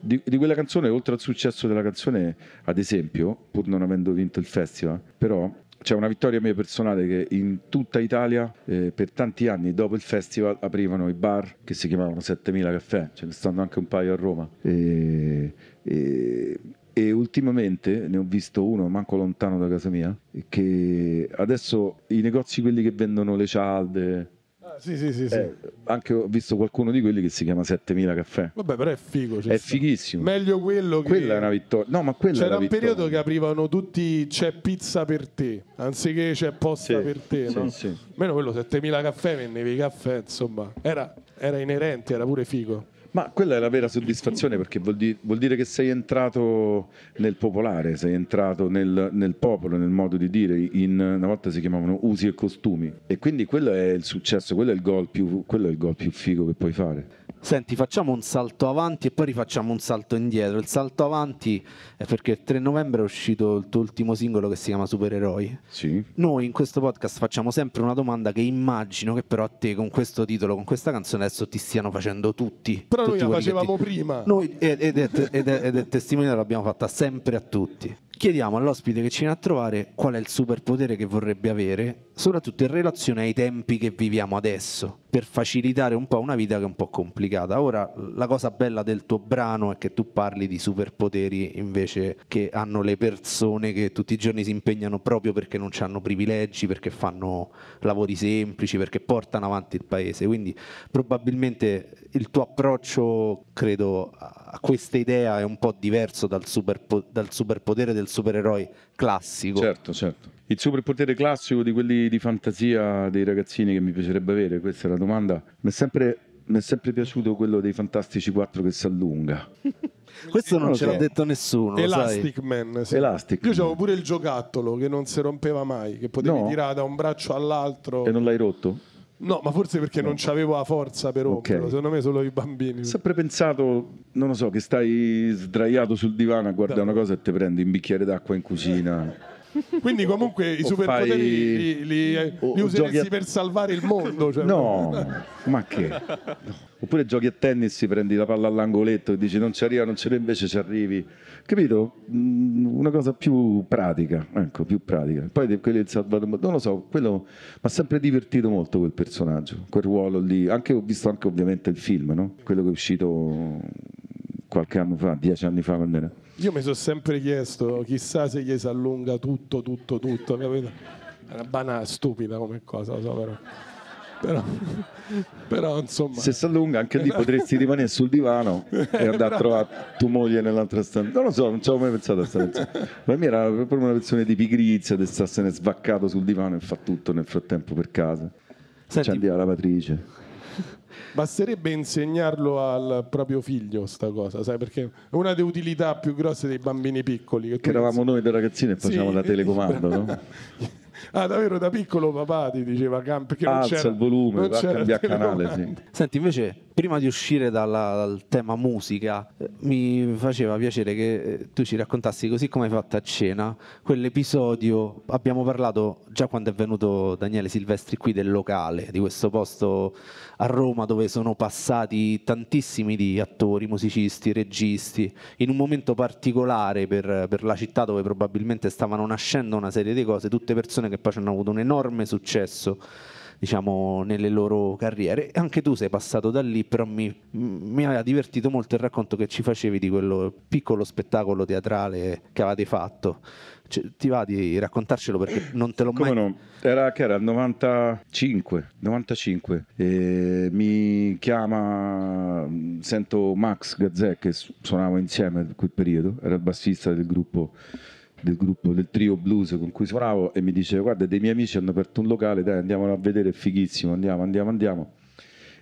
di, di, quella canzone, oltre al successo della canzone, ad esempio, pur non avendo vinto il festival, però c'è una vittoria mia personale che in tutta Italia eh, per tanti anni dopo il festival aprivano i bar che si chiamavano 7000 caffè, ce ne stanno anche un paio a Roma. E, e, e ultimamente ne ho visto uno, manco lontano da casa mia, che adesso i negozi quelli che vendono le cialde, sì, sì, sì, sì. Eh, anche ho visto qualcuno di quelli che si chiama 7000 caffè. Vabbè, però è figo. È fighissimo. Meglio quello che. Quella è una vittoria. No, ma quella C'era un periodo che aprivano tutti c'è pizza per te, anziché c'è posta per te. No? Meno quello 7000 caffè vendevi caffè, insomma. Era, era inerente, era pure figo. Ma quella è la vera soddisfazione perché vuol, di, vuol dire che sei entrato nel popolare, sei entrato nel, nel popolo, nel modo di dire, in, una volta si chiamavano usi e costumi e quindi quello è il successo, quello è il gol più, quello è il gol più figo che puoi fare. Senti, facciamo un salto avanti e poi rifacciamo un salto indietro. Il salto avanti è perché il 3 novembre è uscito il tuo ultimo singolo che si chiama Supereroi. Sì. Noi in questo podcast facciamo sempre una domanda che immagino che però a te con questo titolo, con questa canzone adesso ti stiano facendo tutti. Però noi la facevamo prima. Noi, ed, ed, ed, ed è testimonianza l'abbiamo fatta sempre a tutti chiediamo all'ospite che ci viene a trovare qual è il superpotere che vorrebbe avere, soprattutto in relazione ai tempi che viviamo adesso, per facilitare un po' una vita che è un po' complicata. Ora, la cosa bella del tuo brano è che tu parli di superpoteri invece che hanno le persone che tutti i giorni si impegnano proprio perché non hanno privilegi, perché fanno lavori semplici, perché portano avanti il paese. Quindi probabilmente il tuo approccio, credo, a questa idea è un po' diverso dal, superpo- dal superpotere del del supereroe classico. Certo, certo. Il superpotere classico di quelli di fantasia dei ragazzini che mi piacerebbe avere, questa è la domanda. Mi è sempre, mi è sempre piaciuto quello dei Fantastici 4 che si allunga. Questo non, non ce l'ha detto nessuno. Elastic Man. Sì. Elastic Io avevo pure il giocattolo che non si rompeva mai, che potevi no. tirare da un braccio all'altro. E non l'hai rotto? No, ma forse perché no. non c'avevo la forza per romperlo, okay. secondo me solo i bambini. Ho sempre pensato, non lo so, che stai sdraiato sul divano a guardare da. una cosa e ti prendi un bicchiere d'acqua in cucina. Quindi comunque o i superpoteri fai... li, li, eh, li, li useresti a... per salvare il mondo. Cioè no, ma che... No. Oppure giochi a tennis, prendi la palla all'angoletto e dici non ci arriva, non ce arriva, invece ci arrivi. Capito? Mm, una cosa più pratica, ecco, più pratica. Poi di quelli del Salvador, non lo so, quello mi ha sempre divertito molto quel personaggio, quel ruolo lì. Anche, ho visto anche ovviamente il film, no? Quello che è uscito qualche anno fa, dieci anni fa quando era. Io mi sono sempre chiesto, chissà se gli si allunga tutto, tutto, tutto, capito? Era banale, stupida come cosa, lo so però però, però insomma se si allunga anche lì potresti rimanere sul divano e andare a trovare tua moglie nell'altra stanza non lo so non ci avevo mai pensato a sta pensione per me era proprio una versione di pigrizia di starsene svaccato sul divano e fa tutto nel frattempo per casa Senti, ci andiamo alla patrice Basterebbe insegnarlo al proprio figlio sta cosa, sai, perché è una delle utilità più grosse dei bambini piccoli. Che, che eravamo noi da ragazzini e facciamo sì. la telecomando, no? ah, davvero da piccolo papà ti diceva perché non Alza c'era, il volume, non va a cambiare canale. Sì. Senti, invece prima di uscire dalla, dal tema musica, eh, mi faceva piacere che eh, tu ci raccontassi così come hai fatto a cena quell'episodio. Abbiamo parlato già quando è venuto Daniele Silvestri qui del locale, di questo posto a Roma dove sono passati tantissimi di attori, musicisti, registi, in un momento particolare per, per la città dove probabilmente stavano nascendo una serie di cose, tutte persone che poi hanno avuto un enorme successo diciamo, nelle loro carriere. Anche tu sei passato da lì, però mi, mi ha divertito molto il racconto che ci facevi di quello piccolo spettacolo teatrale che avevate fatto. Cioè, ti va di raccontarcelo perché non te l'ho Come mai... No? Era che era il 95, 95 mi chiama, sento Max Gazzè che suonava insieme in quel periodo, era il bassista del gruppo del gruppo del trio blues con cui suonavo e mi diceva guarda dei miei amici hanno aperto un locale dai andiamolo a vedere è fighissimo andiamo andiamo andiamo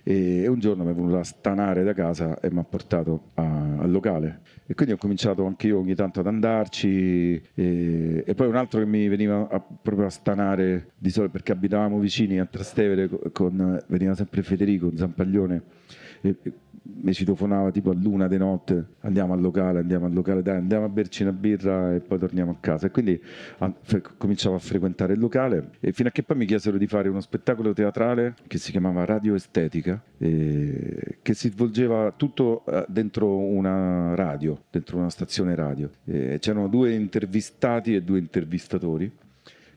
e un giorno mi è venuto a stanare da casa e mi ha portato a, al locale e quindi ho cominciato anche io ogni tanto ad andarci e, e poi un altro che mi veniva a, proprio a stanare di solito perché abitavamo vicini a Trastevere con, veniva sempre Federico Zampaglione e, mi citofonava tipo a luna di notte, andiamo al locale, andiamo al locale, dai, andiamo a berci una birra e poi torniamo a casa. E quindi a, fre, cominciavo a frequentare il locale e fino a che poi mi chiesero di fare uno spettacolo teatrale che si chiamava Radio Estetica, eh, che si svolgeva tutto eh, dentro una radio, dentro una stazione radio. Eh, c'erano due intervistati e due intervistatori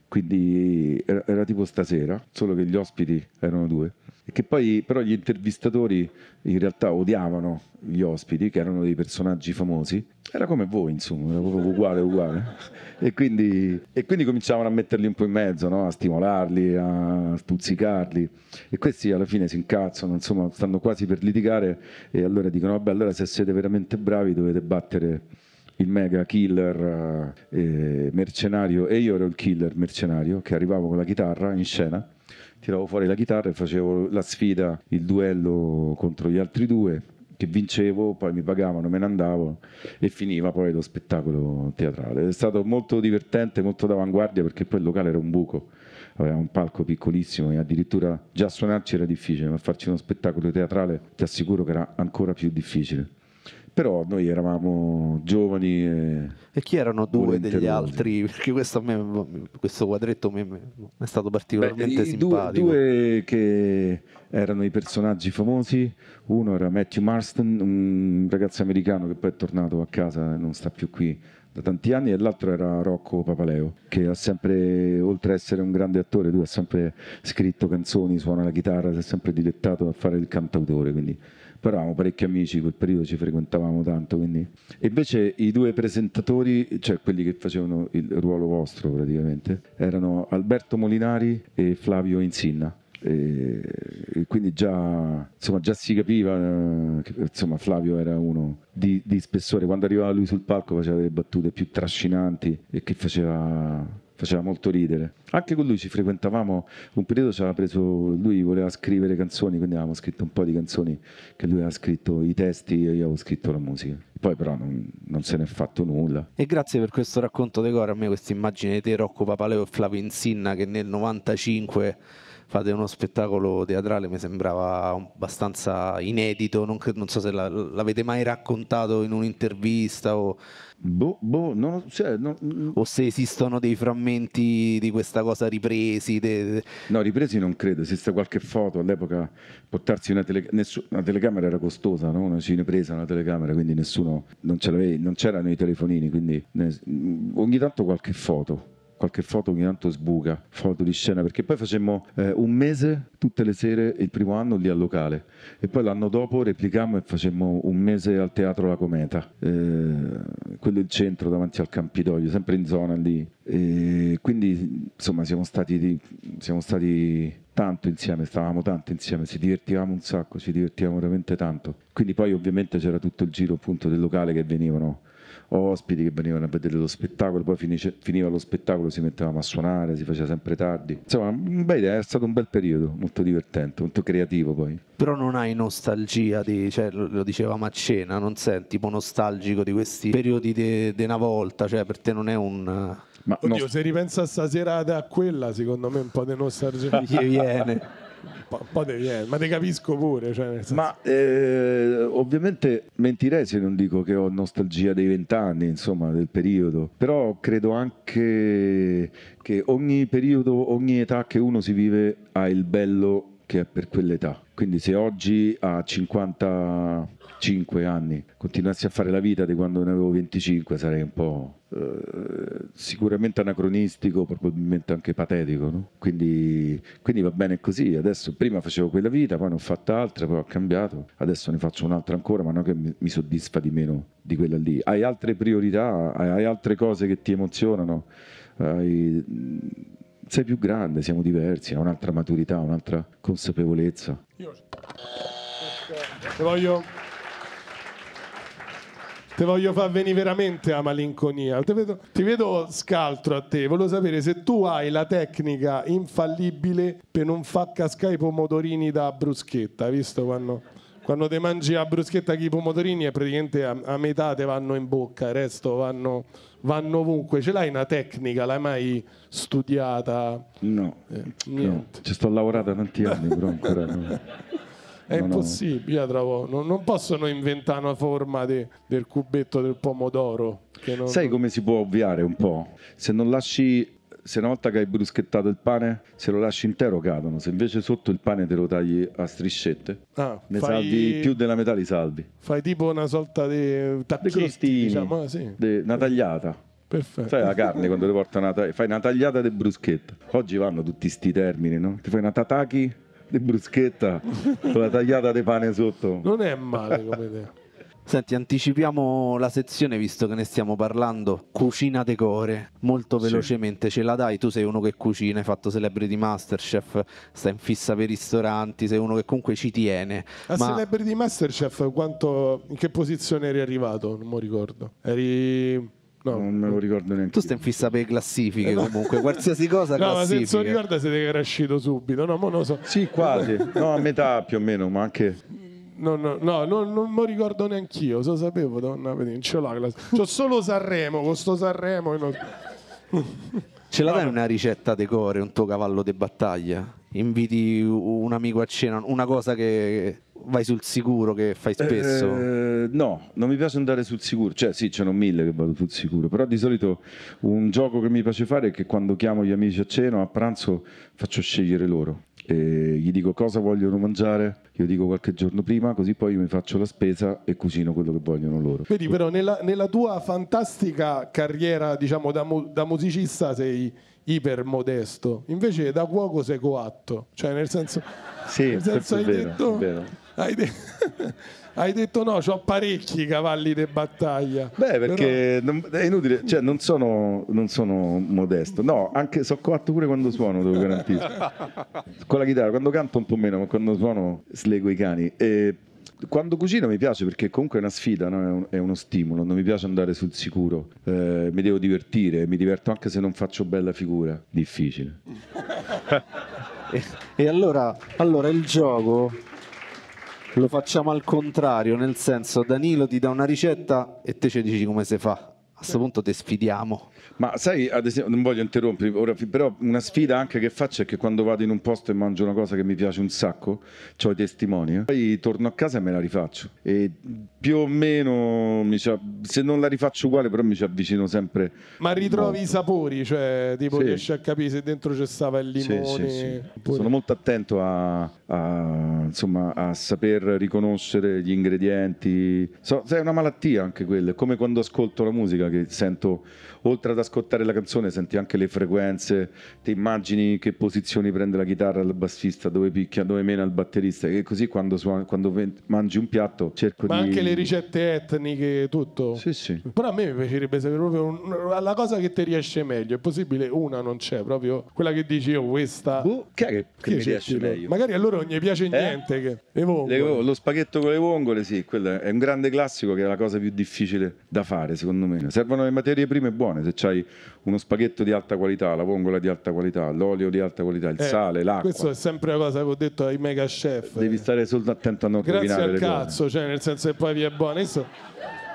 quindi era, era, tipo stasera, solo che gli ospiti erano due e che poi però gli intervistatori in realtà odiavano gli ospiti, che erano dei personaggi famosi, era come voi, insomma, era proprio uguale, uguale. E quindi, e quindi cominciavano a metterli un po' in mezzo, no? a stimolarli, a stuzzicarli. E questi alla fine si incazzano, insomma, stanno quasi per litigare e allora dicono, vabbè, allora se siete veramente bravi dovete battere il mega killer eh, mercenario. E io ero il killer mercenario che arrivavo con la chitarra in scena tiravo fuori la chitarra e facevo la sfida, il duello contro gli altri due che vincevo, poi mi pagavano, me ne andavo e finiva poi lo spettacolo teatrale. È stato molto divertente, molto d'avanguardia perché poi il locale era un buco, aveva un palco piccolissimo e addirittura già suonarci era difficile, ma farci uno spettacolo teatrale ti assicuro che era ancora più difficile però noi eravamo giovani e, e chi erano due degli altri? Perché questo, me, questo quadretto mi è stato particolarmente Beh, simpatico. Due, due che erano i personaggi famosi, uno era Matthew Marston, un ragazzo americano che poi è tornato a casa e non sta più qui da tanti anni, e l'altro era Rocco Papaleo, che ha sempre, oltre ad essere un grande attore, lui ha sempre scritto canzoni, suona la chitarra, si è sempre dilettato a fare il cantautore, quindi però eravamo parecchi amici, quel periodo ci frequentavamo tanto. Quindi... invece i due presentatori, cioè quelli che facevano il ruolo vostro praticamente, erano Alberto Molinari e Flavio Insinna. E, e quindi già, insomma, già si capiva eh, che insomma, Flavio era uno di, di spessore quando arrivava lui sul palco faceva delle battute più trascinanti e che faceva faceva molto ridere. Anche con lui ci frequentavamo, un periodo ci aveva preso, lui voleva scrivere canzoni, quindi avevamo scritto un po' di canzoni che lui aveva scritto i testi e io avevo scritto la musica. Poi però non, non se n'è fatto nulla. E grazie per questo racconto De Cora, a me questa immagine di te, Rocco Papaleo e Flavio Insinna che nel 95 fate uno spettacolo teatrale, mi sembrava abbastanza inedito, non, credo, non so se la, l'avete mai raccontato in un'intervista o... Boh, boh, non, cioè, non, mm. o se esistono dei frammenti di questa cosa ripresi? De... No, ripresi non credo, esiste qualche foto all'epoca, portarsi una, tele... Nessu... una telecamera era costosa, no? una cinepresa, una telecamera, quindi nessuno, non, ce non c'erano i telefonini, quindi ne... Mm, ogni tanto qualche foto qualche foto ogni tanto sbuca, foto di scena, perché poi facemmo eh, un mese tutte le sere il primo anno lì al locale e poi l'anno dopo replicammo e facemmo un mese al Teatro La Cometa, eh, quello è centro davanti al Campidoglio, sempre in zona lì. E quindi insomma siamo stati, siamo stati tanto insieme, stavamo tanto insieme, ci divertivamo un sacco, ci divertivamo veramente tanto. Quindi poi ovviamente c'era tutto il giro appunto del locale che venivano ospiti che venivano a vedere lo spettacolo, poi finice, finiva lo spettacolo, si mettevamo a suonare, si faceva sempre tardi. Insomma, una è stato un bel periodo, molto divertente, molto creativo poi. Però non hai nostalgia, di, cioè, lo dicevamo a cena, non sei tipo nostalgico di questi periodi di una volta, cioè per te non è un... Ma Oddio, no... se ripensa stasera a quella, secondo me un po' di nostalgia. Gli viene po', po di, ma te capisco pure. Cioè ma eh, ovviamente mentirei se non dico che ho nostalgia dei vent'anni, insomma, del periodo. Però credo anche che ogni periodo, ogni età che uno si vive ha il bello che è per quell'età. Quindi se oggi a 50 5 anni, continuassi a fare la vita di quando ne avevo 25 sarei un po' eh, sicuramente anacronistico, probabilmente anche patetico, no? quindi, quindi, va bene così, adesso prima facevo quella vita, poi ne ho fatta altra, poi ho cambiato, adesso ne faccio un'altra ancora, ma non che mi soddisfa di meno di quella lì, hai altre priorità, hai altre cose che ti emozionano, hai sei più grande, siamo diversi, hai un'altra maturità, un'altra consapevolezza. Io... Te voglio Te voglio far venire veramente a malinconia. Te vedo, ti vedo scaltro a te. Volevo sapere se tu hai la tecnica infallibile per non far cascare i pomodorini da bruschetta, visto quando quando te mangi a bruschetta che i pomodorini è praticamente a, a, metà te vanno in bocca, il resto vanno, vanno, ovunque. Ce l'hai una tecnica? L'hai mai studiata? No, eh, no. ci sto lavorando tanti anni, però ancora no. è no, impossibile, trovo. Non, non, possono inventare una forma di, del cubetto del pomodoro. Non... Sai come si può ovviare un po'? Se non lasci se una volta che hai bruschettato il pane, se lo lasci intero cadono, se invece sotto il pane te lo tagli a striscette, ah, ne fai... salvi più della metà li salvi. Fai tipo una sorta di tacchetti, De crostini, diciamo, ah, sì. de... una tagliata. Perfetto. Sai la carne quando ti porta una tagliata, fai una tagliata di bruschetta. Oggi vanno tutti questi termini, no? Ti fai una tataki di bruschetta con la tagliata di pane sotto. Non è male come idea. Senti, anticipiamo la sezione visto che ne stiamo parlando. Cucina decore. Molto velocemente ce la dai. Tu sei uno che cucina, hai fatto Celebrity Masterchef, stai in fissa per i ristoranti, sei uno che comunque ci tiene. A ma... Celebrity Masterchef, quanto, in che posizione eri arrivato? Non mi ricordo. Eri No. Non me lo ricordo neanche. Tu stai in fissa per le classifiche comunque, qualsiasi cosa. No, classifica. ma se non ricorda siete che era uscito subito. No, mo non so. Sì, quasi. No, a metà più o meno, ma anche no, no, no, no, non me ricordo neanch'io. So sapevo, donna, non ce l'ho. La... C'ho solo Sanremo, con Sanremo. Non... ce la dai una ricetta decore, un tuo cavallo di battaglia? Inviti un amico a cena, una cosa che vai sul sicuro che fai spesso? Eh, no, non mi piace andare sul sicuro, cioè sì, ce n'ho mille che vado sul sicuro, però di solito un gioco che mi piace fare è che quando chiamo gli amici a cena, a pranzo, faccio scegliere loro. E gli dico cosa vogliono mangiare, io dico qualche giorno prima, così poi mi faccio la spesa e cucino quello che vogliono loro. Vedi, però, nella, nella tua fantastica carriera, diciamo, da, mu- da musicista sei iper modesto, invece da cuoco sei coatto, cioè nel senso... Sì, nel senso hai vero, detto... Vero hai, de- hai detto no, ho parecchi cavalli di battaglia. Beh, perché Però... non, è inutile, cioè non sono, non sono modesto. No, anche so coatto pure quando suono, devo garantire. Con la chitarra, quando canto un po' meno, ma quando suono slego i cani. E quando cucino mi piace perché comunque è una sfida, no? è, uno stimolo, non mi piace andare sul sicuro, eh, mi devo divertire, mi diverto anche se non faccio bella figura, difficile. e allora, allora il gioco lo facciamo al contrario, nel senso Danilo ti dà una ricetta e te ci dici come si fa. A questo punto te sfidiamo. Ma sai, ad esempio, non voglio interrompere, ora, però una sfida anche che faccio è che quando vado in un posto e mangio una cosa che mi piace un sacco, ho i testimoni, eh. poi torno a casa e me la rifaccio. E più o meno, se non la rifaccio uguale, però mi ci avvicino sempre. Ma ritrovi i sapori, cioè tipo sì. riesci a capire se dentro c'è stava il limone. Sì, sì, Sono molto attento a, a, insomma, a, saper riconoscere gli ingredienti. So, è una malattia anche quella, è come quando ascolto la musica che sento oltre ad ascoltare la canzone senti anche le frequenze, ti immagini che posizioni prende la chitarra il bassista, dove picchia, dove mena il batterista e così quando, suona, quando mangi un piatto cerco Ma di... Ma anche le ricette etniche, tutto. Sì, sì. Però a me mi piacerebbe sapere proprio un... la cosa che ti riesce meglio, è possibile una non c'è, proprio quella che dici io oh, questa... Boh, che, che, che mi riesce meglio? meglio? Magari a loro non gli piace eh? niente. Che... Le vongole. Le, lo spaghetto con le vongole, sì, quello è un grande classico che è la cosa più difficile da fare secondo me. Servono le materie prime buone buone, se hai uno spaghetto di alta qualità, la vongola di alta qualità, l'olio di alta qualità, il eh, sale, l'acqua. Questo è sempre la cosa che ho detto ai mega chef. Devi stare solo attento a non Grazie rovinare al le cazzo, cose. cioè nel senso che poi vi è buono. Questo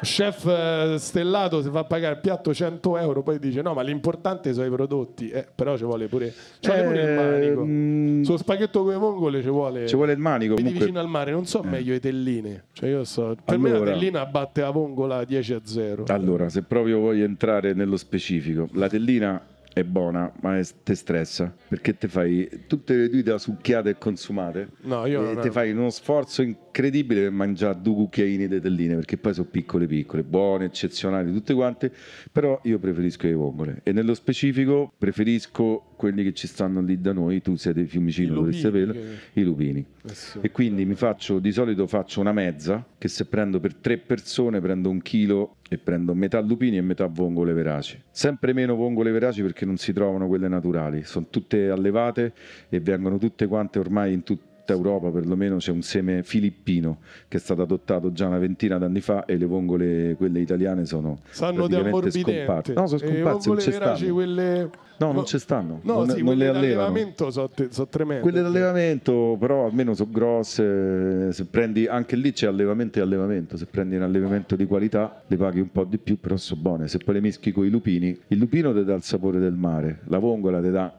chef eh, stellato si fa pagare il piatto 100 euro, poi dice no, ma l'importante sono i prodotti, eh, però ci vuole pure, ci vuole pure il eh, manico. Mm, Sullo spaghetto con le vongole ci vuole... Ci vuole il manico. Quindi comunque... vicino al mare, non so eh. meglio le telline. Cioè io so, per allora, me la tellina batte la vongola 10 a 0. Allora, se proprio voglio entrare nello specifico, la tellina è buona, ma ti stressa perché te fai tutte le dita succhiate e consumate no, io e ti fai uno sforzo incredibile per mangiare due cucchiaini di telline perché poi sono piccole, piccole, buone, eccezionali, tutte quante. però io preferisco le vongole e nello specifico preferisco quelli che ci stanno lì da noi. Tu sei dei Fiumicino, dovresti saperlo, i lupini eh e quindi mi faccio di solito faccio una mezza che se prendo per tre persone prendo un chilo e prendo metà lupini e metà vongole veraci sempre meno vongole veraci perché non si trovano quelle naturali sono tutte allevate e vengono tutte quante ormai in tutti tutta Europa perlomeno c'è un seme filippino che è stato adottato già una ventina d'anni fa e le vongole, quelle italiane, sono Sanno praticamente scomparse. No, sono scomparse, non c'è stanno. Quelle... No, non ci stanno. No, non, sì, non le allevano. Sono so tremende. Quelle d'allevamento, però almeno sono grosse. Se prendi, anche lì c'è allevamento e allevamento. Se prendi un allevamento di qualità, le paghi un po' di più, però sono buone. Se poi le mischi con i lupini, il lupino ti dà il sapore del mare, la vongola ti dà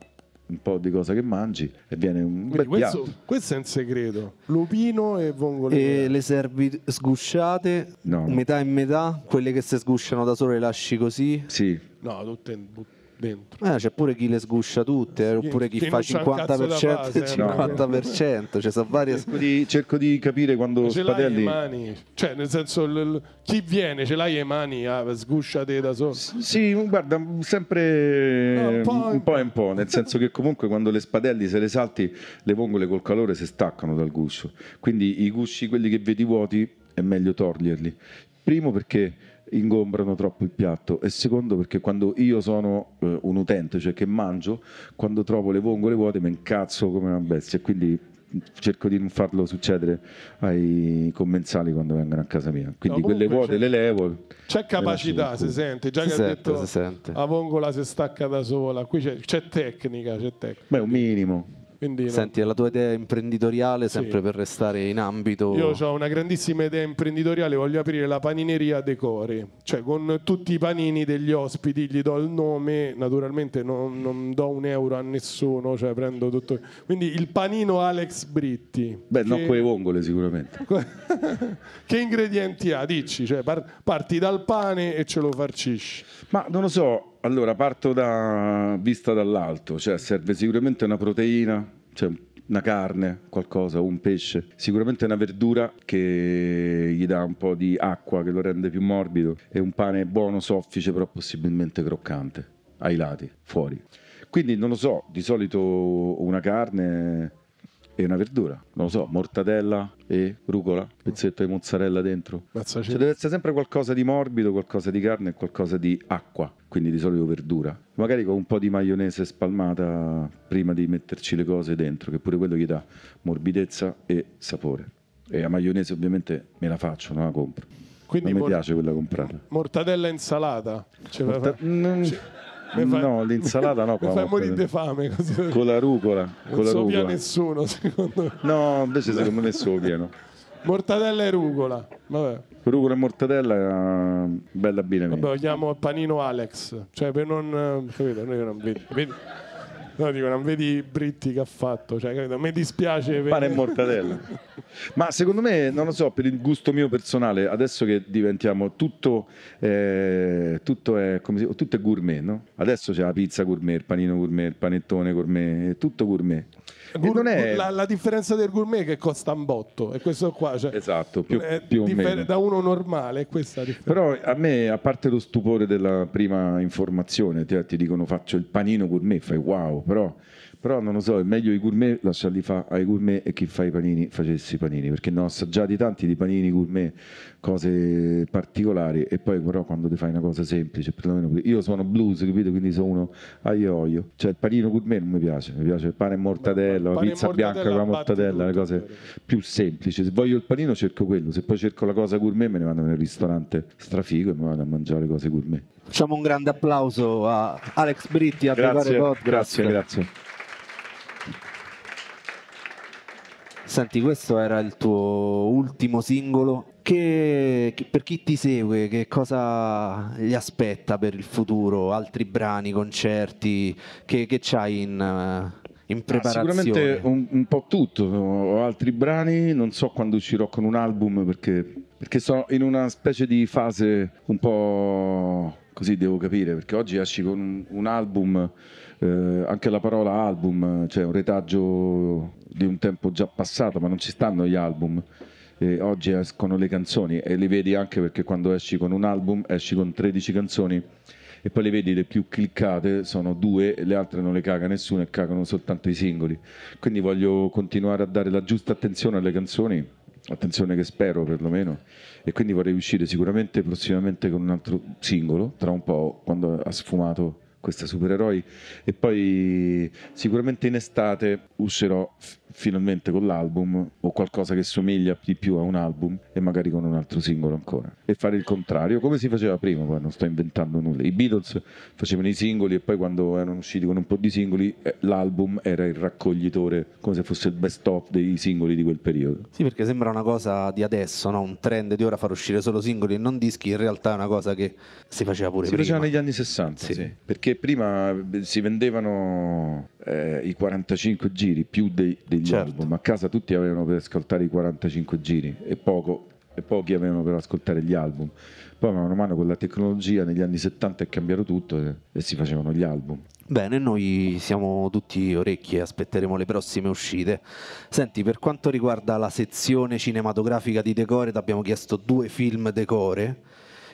un po' di cosa che mangi e viene un Quindi bel questo, piatto. Questo è un segreto. Lupino e vongole. E le servi sgusciate, no. metà e metà, quelle che si sgusciano da sole le lasci così. Sì. No, tutte buttate dentro. Eh, c'è pure chi le sguscia tutte, eh, oppure chi, chi fa 50%, base, 50%, no. cioè, varie... cerco, di, cerco di capire quando ce Spadelli... Mani, cioè nel senso l, l, chi viene, ce l'hai le mani, ah, sgusciate da solo. S- sì, guarda, sempre no, un, po un po' e un po', nel senso che comunque quando le Spadelli se le salti, le vongole col calore si staccano dal guscio, quindi i gusci, quelli che vedi vuoti, è meglio toglierli. Primo perché ingombrano troppo il piatto e secondo perché quando io sono eh, un utente, cioè che mangio, quando trovo le vongole vuote mi incazzo come una bestia e quindi cerco di non farlo succedere ai commensali quando vengono a casa mia. Quindi no, quelle vuote le levo. C'è capacità, si sente, già si che sente, ha detto la vongola si stacca da sola, qui c'è, c'è tecnica, c'è tecnica. Beh, un minimo. Quindi, Senti, no. la tua idea imprenditoriale, sempre sì. per restare in ambito... Io ho una grandissima idea imprenditoriale, voglio aprire la panineria Decori, cioè con tutti i panini degli ospiti, gli do il nome, naturalmente non, non do un euro a nessuno, cioè prendo tutto... Quindi il panino Alex Britti. Beh, che... non quei vongole sicuramente. che ingredienti ha? Dici, cioè, par- parti dal pane e ce lo farcisci. Ma non lo so, allora, parto da, vista dall'alto, cioè serve sicuramente una proteina, cioè una carne, qualcosa, un pesce, sicuramente una verdura che gli dà un po' di acqua che lo rende più morbido e un pane buono, soffice, però possibilmente croccante ai lati, fuori. Quindi non lo so, di solito una carne e una verdura, non lo so, mortadella e rucola, pezzetto di mozzarella dentro. Cioè deve essere sempre qualcosa di morbido, qualcosa di carne e qualcosa di acqua, quindi di solito verdura. Magari con un po' di maionese spalmata prima di metterci le cose dentro, che pure quello gli dà morbidezza e sapore. E la maionese ovviamente me la faccio, non la compro. Quindi non mi mor- piace quella comprata. Mortadella insalata. Ce cioè, Morta- mm. Mi fa, no, l'insalata no. Mi fai morire di fame. Così. Con la rucola. Non con la so rucola. nessuno, secondo me. No, invece secondo me so pieno. Mortadella e rucola. Vabbè. Rucola e mortadella, eh, bella abbinamento. Vabbè, lo chiamo panino Alex. Cioè, per non... Eh, capito, noi non... Vedi, No, dico, non vedi i britti che ha fatto, cioè, capito? mi dispiace. Per... Pane e mortadella. Ma secondo me, non lo so, per il gusto mio personale, adesso che diventiamo tutto, eh, tutto, è, si, tutto è gourmet, no? Adesso c'è la pizza gourmet, il panino gourmet, il panettone gourmet, tutto gourmet. Gur- è... la, la, differenza del gourmet che costa un botto e questo qua cioè, esatto più, più differ- da uno normale questa però a me a parte lo stupore della prima informazione ti, ti dicono faccio il panino gourmet fai wow però però non lo so, è meglio i gourmet lasciarli fare ai gourmet e chi fa i panini facesse i panini, perché ne ho assaggiati tanti di panini gourmet, cose particolari, e poi però quando ti fai una cosa semplice, perlomeno io sono blues, capito? Quindi sono uno aglio e olio. Cioè il panino gourmet non mi piace, mi piace il pane e mortadella, la pizza bianca con la mortadella, le cose più semplici. Se voglio il panino cerco quello, se poi cerco la cosa gourmet me ne vado nel ristorante strafigo e me vado a mangiare cose gourmet. Facciamo un grande applauso a Alex Britti a grazie, grazie, grazie. Senti, questo era il tuo ultimo singolo. Che, che, per chi ti segue, che cosa gli aspetta per il futuro? Altri brani, concerti? Che, che c'hai in, eh, in preparazione? Ah, sicuramente un, un, po' tutto. Ho altri brani, non so quando uscirò con un album perché, perché sono in una specie di fase un po' così devo capire, perché oggi esci con un, un album, eh, anche la parola album, cioè un retaggio di un tempo già passato, ma non ci stanno gli album. E oggi escono le canzoni e le vedi anche perché quando esci con un album esci con 13 canzoni e poi le vedi le più cliccate sono due, e le altre non le caga nessuno e cagano soltanto i singoli. Quindi voglio continuare a dare la giusta attenzione alle canzoni, attenzione che spero perlomeno, e quindi vorrei uscire sicuramente prossimamente con un altro singolo, tra un po' quando ha sfumato questa supereroi e poi sicuramente in estate uscirò finalmente con l'album o qualcosa che somiglia di più a un album e magari con un altro singolo ancora e fare il contrario come si faceva prima poi non sto inventando nulla i Beatles facevano i singoli e poi quando erano usciti con un po' di singoli eh, l'album era il raccoglitore come se fosse il best of dei singoli di quel periodo sì perché sembra una cosa di adesso no? un trend di ora far uscire solo singoli e non dischi in realtà è una cosa che si faceva pure si prima si faceva negli anni 60 sì. Sì. perché prima eh, si vendevano eh, i 45 giri più dei, degli certo. Boh, album. A casa tutti avevano per ascoltare i 45 giri e, poco, e pochi avevano per ascoltare gli album. Poi man mano con la tecnologia negli anni 70 è cambiato tutto e, e si facevano gli album. Bene, noi siamo tutti orecchie, aspetteremo le prossime uscite. Senti, per quanto riguarda la sezione cinematografica di Decore, Decoret, abbiamo chiesto due film Decore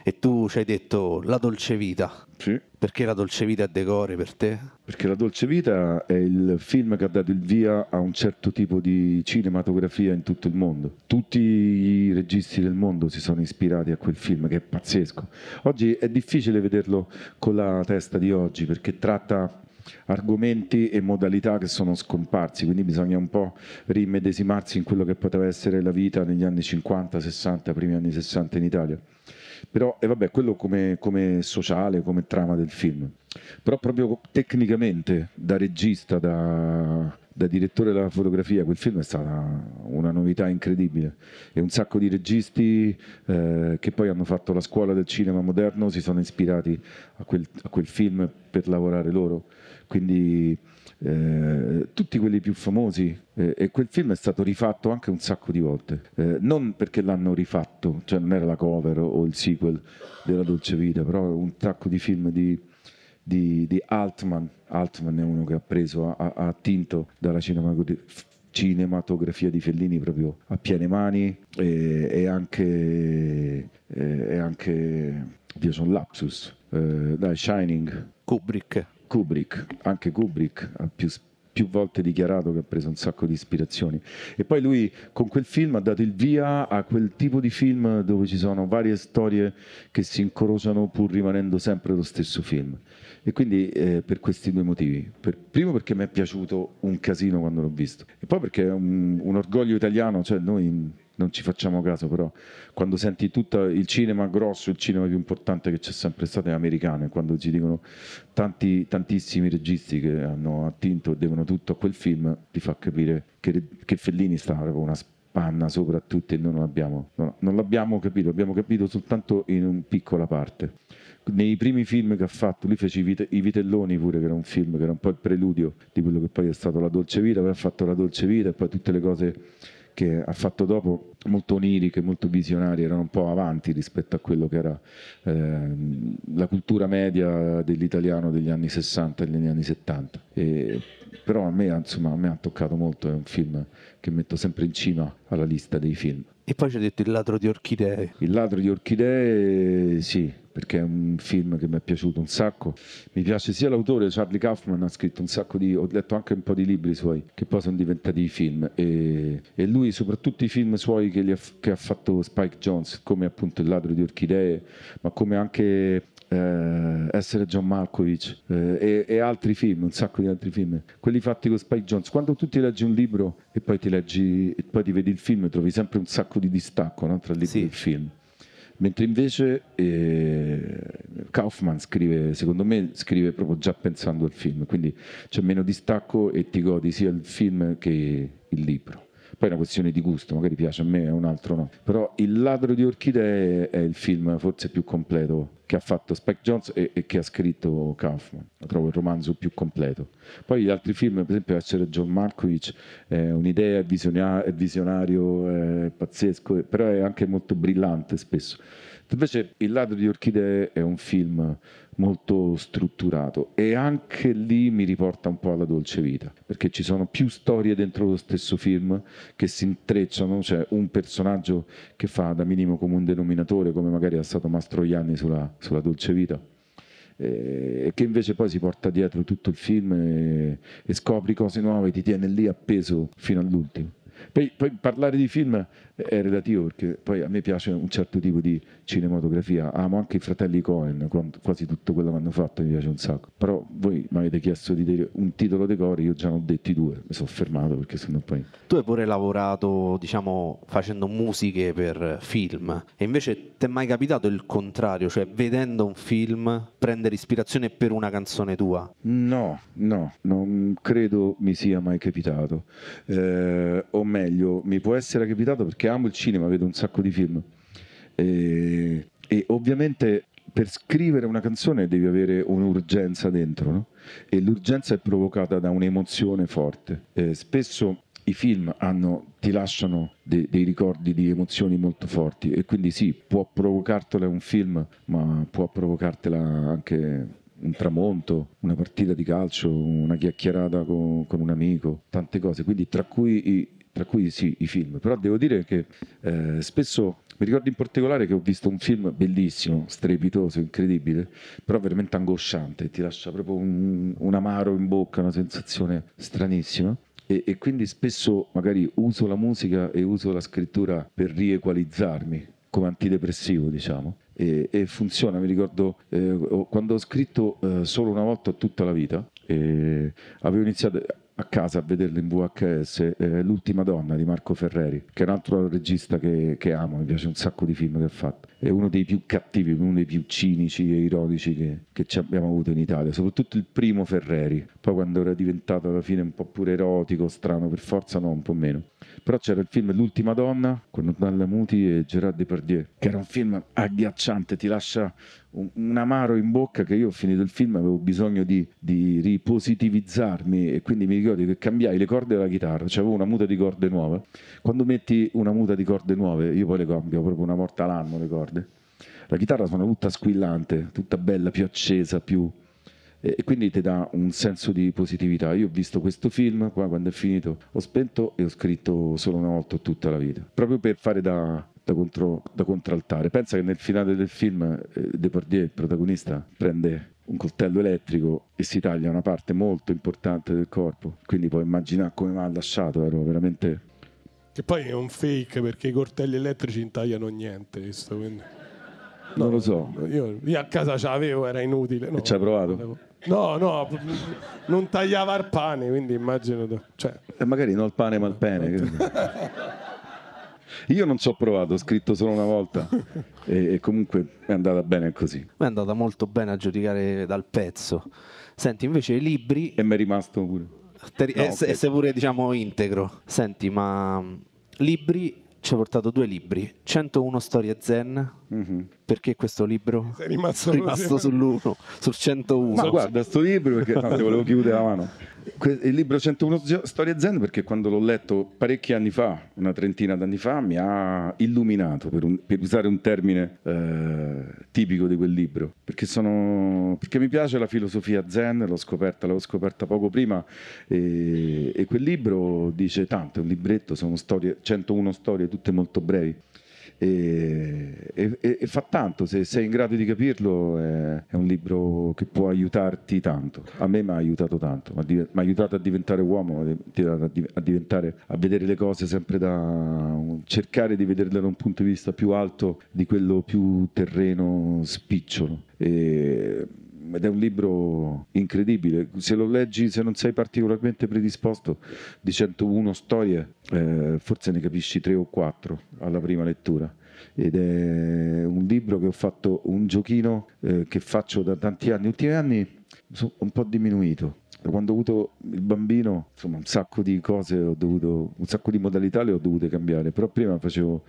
e tu ci hai detto la dolce vita. Sì. Perché la dolce vita è decore per te? Perché la dolce vita è il film che ha dato il via a un certo tipo di cinematografia in tutto il mondo. Tutti i registi del mondo si sono ispirati a quel film che è pazzesco. Oggi è difficile vederlo con la testa di oggi perché tratta argomenti e modalità che sono scomparsi, quindi bisogna un po' rimedesimarsi in quello che poteva essere la vita negli anni 50, 60, primi anni 60 in Italia. Però, e vabbè, quello come, come sociale, come trama del film. Però proprio tecnicamente, da regista, da, da direttore della fotografia, quel film è stata una novità incredibile e un sacco di registi eh, che poi hanno fatto la scuola del cinema moderno si sono ispirati a quel, a quel film per lavorare loro. Quindi eh, tutti quelli più famosi eh, e quel film è stato rifatto anche un sacco di volte, eh, non perché l'hanno rifatto, cioè non era la cover o il sequel della Dolce Vita, però un sacco di film di, di, di Altman, Altman è uno che ha preso, ha, attinto dalla cinematografia di Fellini proprio a piene mani e, e anche, eh, e, anche Dio, sono lapsus, eh, dai Shining, Kubrick Kubrick, anche Kubrick ha più, più volte dichiarato che ha preso un sacco di ispirazioni e poi lui con quel film ha dato il via a quel tipo di film dove ci sono varie storie che si incrociano pur rimanendo sempre lo stesso film e quindi eh, per questi due motivi per, primo perché mi è piaciuto un casino quando l'ho visto e poi perché è un, un orgoglio italiano cioè noi non ci facciamo caso però quando senti tutto il cinema grosso il cinema più importante che c'è sempre stato è americano quando ci dicono tanti, tantissimi registi che hanno attinto e devono tutto a quel film ti fa capire che, che Fellini sta proprio una spanna sopra tutti e noi non l'abbiamo, no, non l'abbiamo capito, l'abbiamo capito soltanto in una piccola parte. Nei primi film che ha fatto, lui fece I Vitelloni pure, che era un film che era un po' il preludio di quello che poi è stato La Dolce Vita, poi ha fatto La Dolce Vita e poi tutte le cose che ha fatto dopo molto oniriche, molto visionarie, erano un po' avanti rispetto a quello che era eh, la cultura media dell'italiano degli anni 60 e degli anni 70. E, però a me, insomma, a me ha toccato molto, è un film che metto sempre in cima alla lista dei film. E poi ci hai detto Il ladro di orchidee. Il ladro di orchidee, sì, perché è un film che mi è piaciuto un sacco. Mi piace sia l'autore, Charlie Kaufman, ha scritto un sacco di... ho letto anche un po' di libri suoi, che poi sono diventati film. E, e lui, soprattutto i film suoi che, ha, che ha fatto Spike Jones, come appunto Il ladro di orchidee, ma come anche eh, Essere John Malkovich eh, e, e, altri film, un sacco di altri film, quelli fatti con Spike Jones. Quando tu ti leggi un libro e poi ti leggi e poi ti vedi il film, trovi sempre un sacco di distacco no? tra il libro sì. e il film. Mentre invece eh, Kaufman scrive, secondo me, scrive proprio già pensando al film, quindi c'è meno distacco e ti godi sia il film che il libro poi è una questione di gusto, magari piace a me e un altro no. Però Il ladro di orchidee è il film forse più completo che ha fatto Spike Jones e, e che ha scritto Kaufman, lo trovo il romanzo più completo. Poi gli altri film, per esempio Essere John Markovic, è un'idea, è, visionario, è pazzesco, però è anche molto brillante spesso. Invece Il ladro di orchidee è un film molto strutturato e anche lì mi riporta un po' alla dolce vita, perché ci sono più storie dentro lo stesso film che si intrecciano, c'è cioè un personaggio che fa da minimo comune denominatore, come magari è stato Mastroianni sulla, sulla dolce vita, eh, e che invece poi si porta dietro tutto il film e, e scopri cose nuove, ti tiene lì appeso fino all'ultimo. Poi, poi parlare di film è relativo perché poi a me piace un certo tipo di cinematografia, amo anche i fratelli Cohen, quasi tutto quello che hanno fatto mi piace un sacco, però voi mi avete chiesto di dire un titolo dei cori, io già ne ho detti due, mi sono fermato perché sennò poi... Tu hai pure lavorato, diciamo, facendo musiche per film e invece ti è mai capitato il contrario, cioè vedendo un film prendere ispirazione per una canzone tua? No, no, non credo mi sia mai capitato, eh, o meglio, mi può essere capitato perché amo il cinema, vedo un sacco di film. E, e ovviamente per scrivere una canzone devi avere un'urgenza dentro, no? E l'urgenza è provocata da un'emozione forte. Eh, spesso i film hanno, ti lasciano de, dei ricordi di emozioni molto forti e quindi sì, può provocartela un film, ma può provocartela anche un tramonto, una partita di calcio, una chiacchierata con, con un amico, tante cose, quindi tra cui i, tra cui sì, i film, però devo dire che eh, spesso mi ricordo in particolare che ho visto un film bellissimo, strepitoso, incredibile, però veramente angosciante, ti lascia proprio un, un amaro in bocca, una sensazione stranissima. E, e quindi spesso magari uso la musica e uso la scrittura per riequalizzarmi come antidepressivo, diciamo, e, e funziona. Mi ricordo eh, quando ho scritto eh, solo una volta tutta la vita, eh, avevo iniziato a casa a vederlo in VHS, eh, L'ultima donna di Marco Ferreri, che è un altro regista che, che, amo, mi piace un sacco di film che ha fatto. È uno dei più cattivi, uno dei più cinici e ironici che, che abbiamo avuto in Italia, soprattutto il primo Ferreri. Poi quando era diventato alla fine un po' pure erotico, strano, per forza no, un po' meno. Però c'era il film L'ultima donna con Natalia Muti e Gerard Depardieu, che era un film agghiacciante, ti lascia un, un, amaro in bocca che io ho finito il film, avevo bisogno di, di ripositivizzarmi e quindi mi ricordo periodi che cambiai le corde della chitarra, cioè avevo una muta di corde nuove. Quando metti una muta di corde nuove, io poi le cambio proprio una volta all'anno le corde. La chitarra suona tutta squillante, tutta bella, più accesa, più... E, e quindi ti dà un senso di positività. Io ho visto questo film, qua quando è finito ho spento e ho scritto solo una volta tutta la vita, proprio per fare da, da, contro, da contraltare. Pensa che nel finale del film eh, Depardieu, il protagonista, prende un coltello elettrico e si taglia una parte molto importante del corpo. Quindi puoi immaginare come mi ha lasciato, ero veramente... Che poi è un fake perché i coltelli elettrici intagliano niente, questo, quindi... Non lo so. Io, io, a casa ce l'avevo, era inutile. No, e ci hai provato? No, no, non tagliava il pane, quindi immagino... Cioè... E magari non il pane ma il pene. Io non ci ho provato, ho scritto solo una volta e, e comunque è andata bene così. Ma è andata molto bene a giudicare dal pezzo. Senti, invece i libri... E mi è rimasto pure. Ter- no, e, okay. se pure diciamo integro. Senti, ma mm, libri ci ha portato due libri, 101 storie zen Mm-hmm. Perché questo libro Sei rimasto, rimasto sull'1, sul 101? Ma guarda, sto libro perché tanto no, volevo chiudere la mano. Il libro 101 Storie Zen perché quando l'ho letto parecchi anni fa, una trentina d'anni fa, mi ha illuminato, per, un, per usare un termine eh, tipico di quel libro, perché, sono, perché, mi piace la filosofia Zen, l'ho scoperta, l'avevo scoperta poco prima e, e quel libro dice tanto, è un libretto, sono storie, 101 storie, tutte molto brevi e, e, e, fa tanto, se sei in grado di capirlo è, è un libro che può aiutarti tanto, a me mi ha aiutato tanto, mi ha aiutato a diventare uomo, a, diventare, a vedere le cose sempre da cercare di vederle da un punto di vista più alto di quello più terreno spicciolo. E, ed è un libro incredibile. Se lo leggi, se non sei particolarmente predisposto, di 101 storie, eh, forse ne capisci 3 o 4 alla prima lettura ed è un libro che ho fatto un giochino eh, che faccio da tanti anni, ultimi anni sono un po' diminuito. Quando ho avuto il bambino, insomma, un sacco di cose ho dovuto, un sacco di modalità le ho dovute cambiare, però prima facevo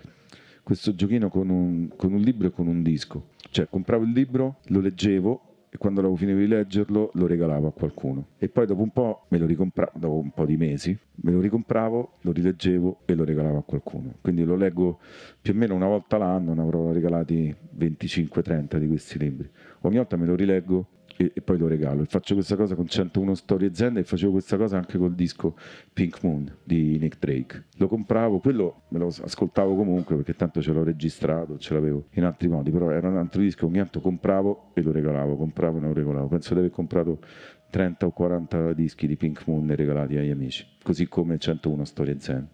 questo giochino con un, con un libro e con un disco. Cioè, compravo il libro, lo leggevo, e quando avevo finito di leggerlo lo regalavo a qualcuno. E poi dopo un po' me lo ricompravo, dopo un po' di mesi, me lo ricompravo, lo rileggevo e lo regalavo a qualcuno. Quindi lo leggo più o meno una volta l'anno, ne avrò regalati 25-30 di questi libri. Ogni volta me lo rileggo e, e poi lo regalo. E faccio questa cosa con 101 storie zen e facevo questa cosa anche col disco Pink Moon di Nick Drake. Lo compravo, quello me lo ascoltavo comunque perché tanto ce l'ho registrato, ce l'avevo in altri modi, però era un altro disco, ogni tanto compravo e lo regalavo, compravo e lo regalavo. Penso di aver comprato 30 o 40 dischi di Pink Moon regalati agli amici, così come 101 storie zen.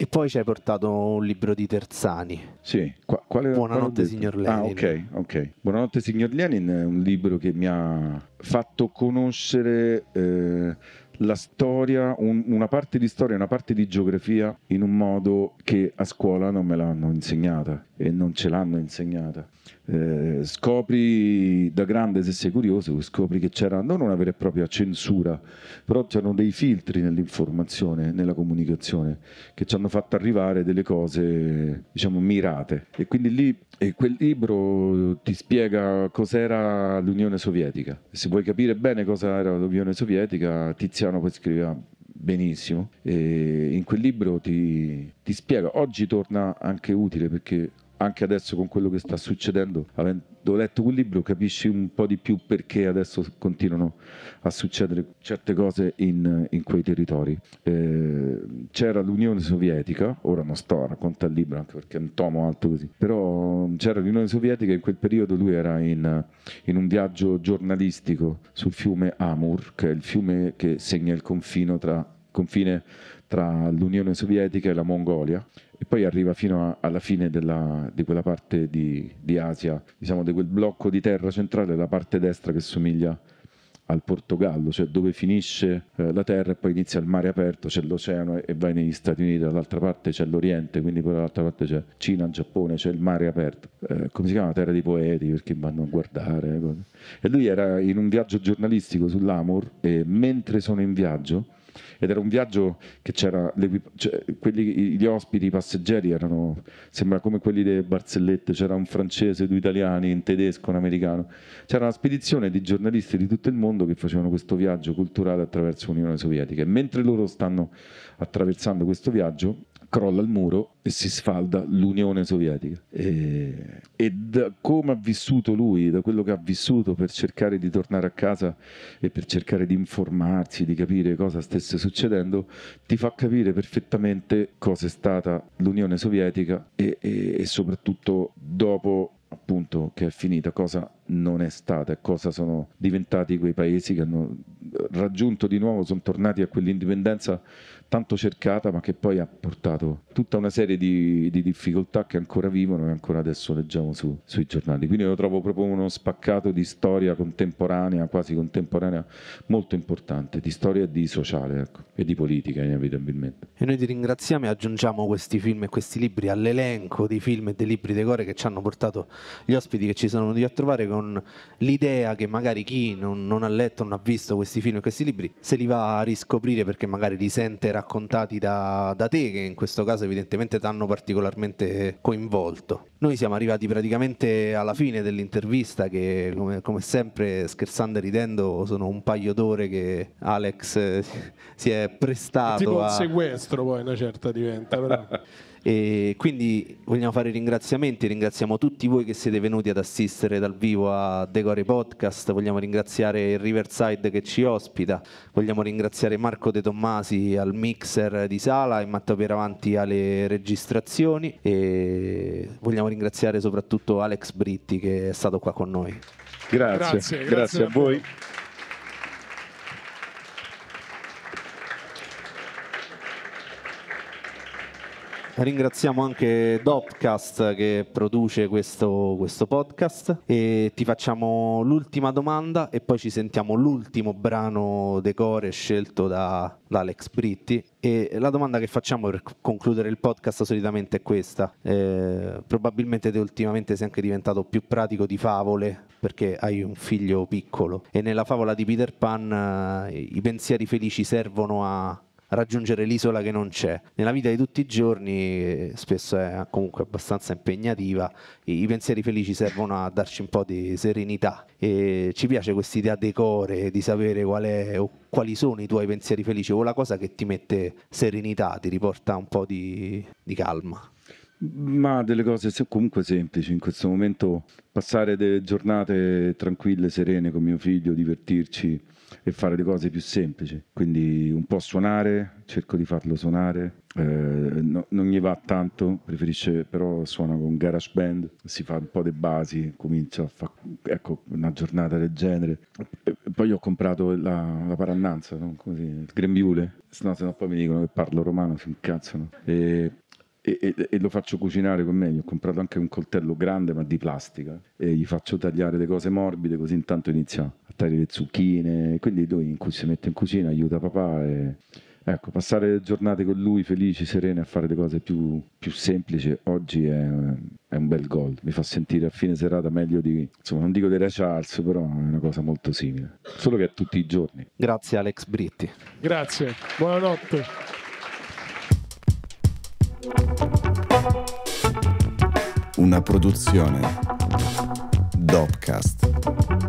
E poi ci hai portato un libro di Terzani. Sì, qua, quale, Buonanotte signor ah, Lenin. Ah, ok, ok. Buonanotte signor Lenin è un libro che mi ha fatto conoscere eh, la storia, un, una parte di storia e una parte di geografia in un modo che a scuola non me l'hanno insegnata e non ce l'hanno insegnata. Eh, scopri da grande, se sei curioso, scopri che c'era non una vera e propria censura, però c'erano dei filtri nell'informazione, nella comunicazione, che ci hanno fatto arrivare delle cose, diciamo, mirate. E quindi lì e quel libro ti spiega cos'era l'Unione Sovietica. Se vuoi capire bene cosa era l'Unione Sovietica, Tiziano poi scriveva benissimo e in quel libro ti, ti spiega. Oggi torna anche utile perché anche adesso con quello che sta succedendo, avendo letto quel libro capisci un po' di più perché adesso continuano a succedere certe cose in, in quei territori. Eh, c'era l'Unione Sovietica, ora non sto a raccontare il libro anche perché è un tomo alto così, però c'era l'Unione Sovietica, in quel periodo lui era in, in un viaggio giornalistico sul fiume Amur, che è il fiume che segna il confine tra confine tra l'Unione Sovietica e la Mongolia e poi arriva fino a, alla fine della, di quella parte di, di, Asia, diciamo di quel blocco di terra centrale, la parte destra che somiglia al Portogallo, cioè dove finisce eh, la terra e poi inizia il mare aperto, c'è l'oceano e, e vai negli Stati Uniti, dall'altra parte c'è l'Oriente, quindi poi dall'altra parte c'è Cina, Giappone, c'è il mare aperto. Eh, come si chiama? Terra dei poeti, perché vanno a guardare. Cose. E lui era in un viaggio giornalistico sull'Amur e mentre sono in viaggio ed era un viaggio che c'era, cioè, quelli, gli ospiti, i passeggeri erano, sembra come quelli delle barzellette, c'era un francese, due italiani, un tedesco, un americano, c'era una spedizione di giornalisti di tutto il mondo che facevano questo viaggio culturale attraverso l'Unione Sovietica e mentre loro stanno attraversando questo viaggio crolla il muro e si sfalda l'Unione Sovietica. E, e, da come ha vissuto lui, da quello che ha vissuto per cercare di tornare a casa e per cercare di informarsi, di capire cosa stesse succedendo, ti fa capire perfettamente cosa è stata l'Unione Sovietica e, e, e soprattutto dopo appunto che è finita, cosa non è stata e cosa sono diventati quei paesi che hanno raggiunto di nuovo, sono tornati a quell'indipendenza tanto cercata ma che poi ha portato tutta una serie di, di difficoltà che ancora vivono e ancora adesso leggiamo su, sui giornali. Quindi lo trovo proprio uno spaccato di storia contemporanea, quasi contemporanea, molto importante, di storia e di sociale ecco, e di politica inevitabilmente. E noi ti ringraziamo e aggiungiamo questi film e questi libri all'elenco di film e dei libri di che ci hanno portato gli ospiti che ci sono venuti a trovare con l'idea che magari chi non, non ha letto, non ha visto questi film e questi libri se li va a riscoprire perché magari li senterà raccontati da, da te, che in questo caso evidentemente ti hanno particolarmente coinvolto. Noi siamo arrivati praticamente alla fine dell'intervista che come, come, sempre scherzando e ridendo sono un paio d'ore che Alex si è prestato. È tipo a... un sequestro poi una certa diventa. Però. E quindi vogliamo fare i ringraziamenti, ringraziamo tutti voi che siete venuti ad assistere dal vivo a Decore Podcast, vogliamo ringraziare il Riverside che ci ospita, vogliamo ringraziare Marco De Tommasi al mixer di sala e Matteo Pieravanti alle registrazioni e vogliamo ringraziare soprattutto Alex Britti che è stato qua con noi. Grazie, grazie, grazie, grazie a voi. ringraziamo anche Dopcast che produce questo, questo podcast e ti facciamo l'ultima domanda e poi ci sentiamo l'ultimo brano decore scelto da, da Alex Britti e la domanda che facciamo per concludere il podcast solitamente è questa. Eh, probabilmente te ultimamente sei anche diventato più pratico di favole perché hai un figlio piccolo e nella favola di Peter Pan eh, i pensieri felici servono a raggiungere l'isola che non c'è. Nella vita di tutti i giorni eh, spesso è comunque abbastanza impegnativa, i pensieri felici servono a darci un po' di serenità e ci piace questa idea core, di sapere qual è o quali sono i tuoi pensieri felici o la cosa che ti mette serenità, ti riporta un po' di, di calma. Ma delle cose comunque semplici, in questo momento passare delle giornate tranquille, serene con mio figlio, divertirci, e fare le cose più semplici. Quindi un po' suonare, cerco di farlo suonare. Eh, no, non gli va tanto, preferisce però suona con garage band, si fa un po' di basi, comincia a fare ecco, una giornata del genere. E poi ho comprato la, la parannanza, no? Così, il grembiule, se no, se no poi mi dicono che parlo romano, si incazzano. E e, e, e, lo faccio cucinare con me. Gli ho comprato anche un coltello grande ma di plastica e gli faccio tagliare le cose morbide così intanto inizia a tagliare le zucchine. Quindi lui in cui si mette in cucina, aiuta papà e ecco, passare le giornate con lui felici, serene a fare le cose più, più semplici oggi è, è, un bel gol. Mi fa sentire a fine serata meglio di, insomma, non dico dei Ray Charles, però è una cosa molto simile. Solo che è tutti i giorni. Grazie Alex Britti. Grazie, buonanotte. Una produzione Dopcast.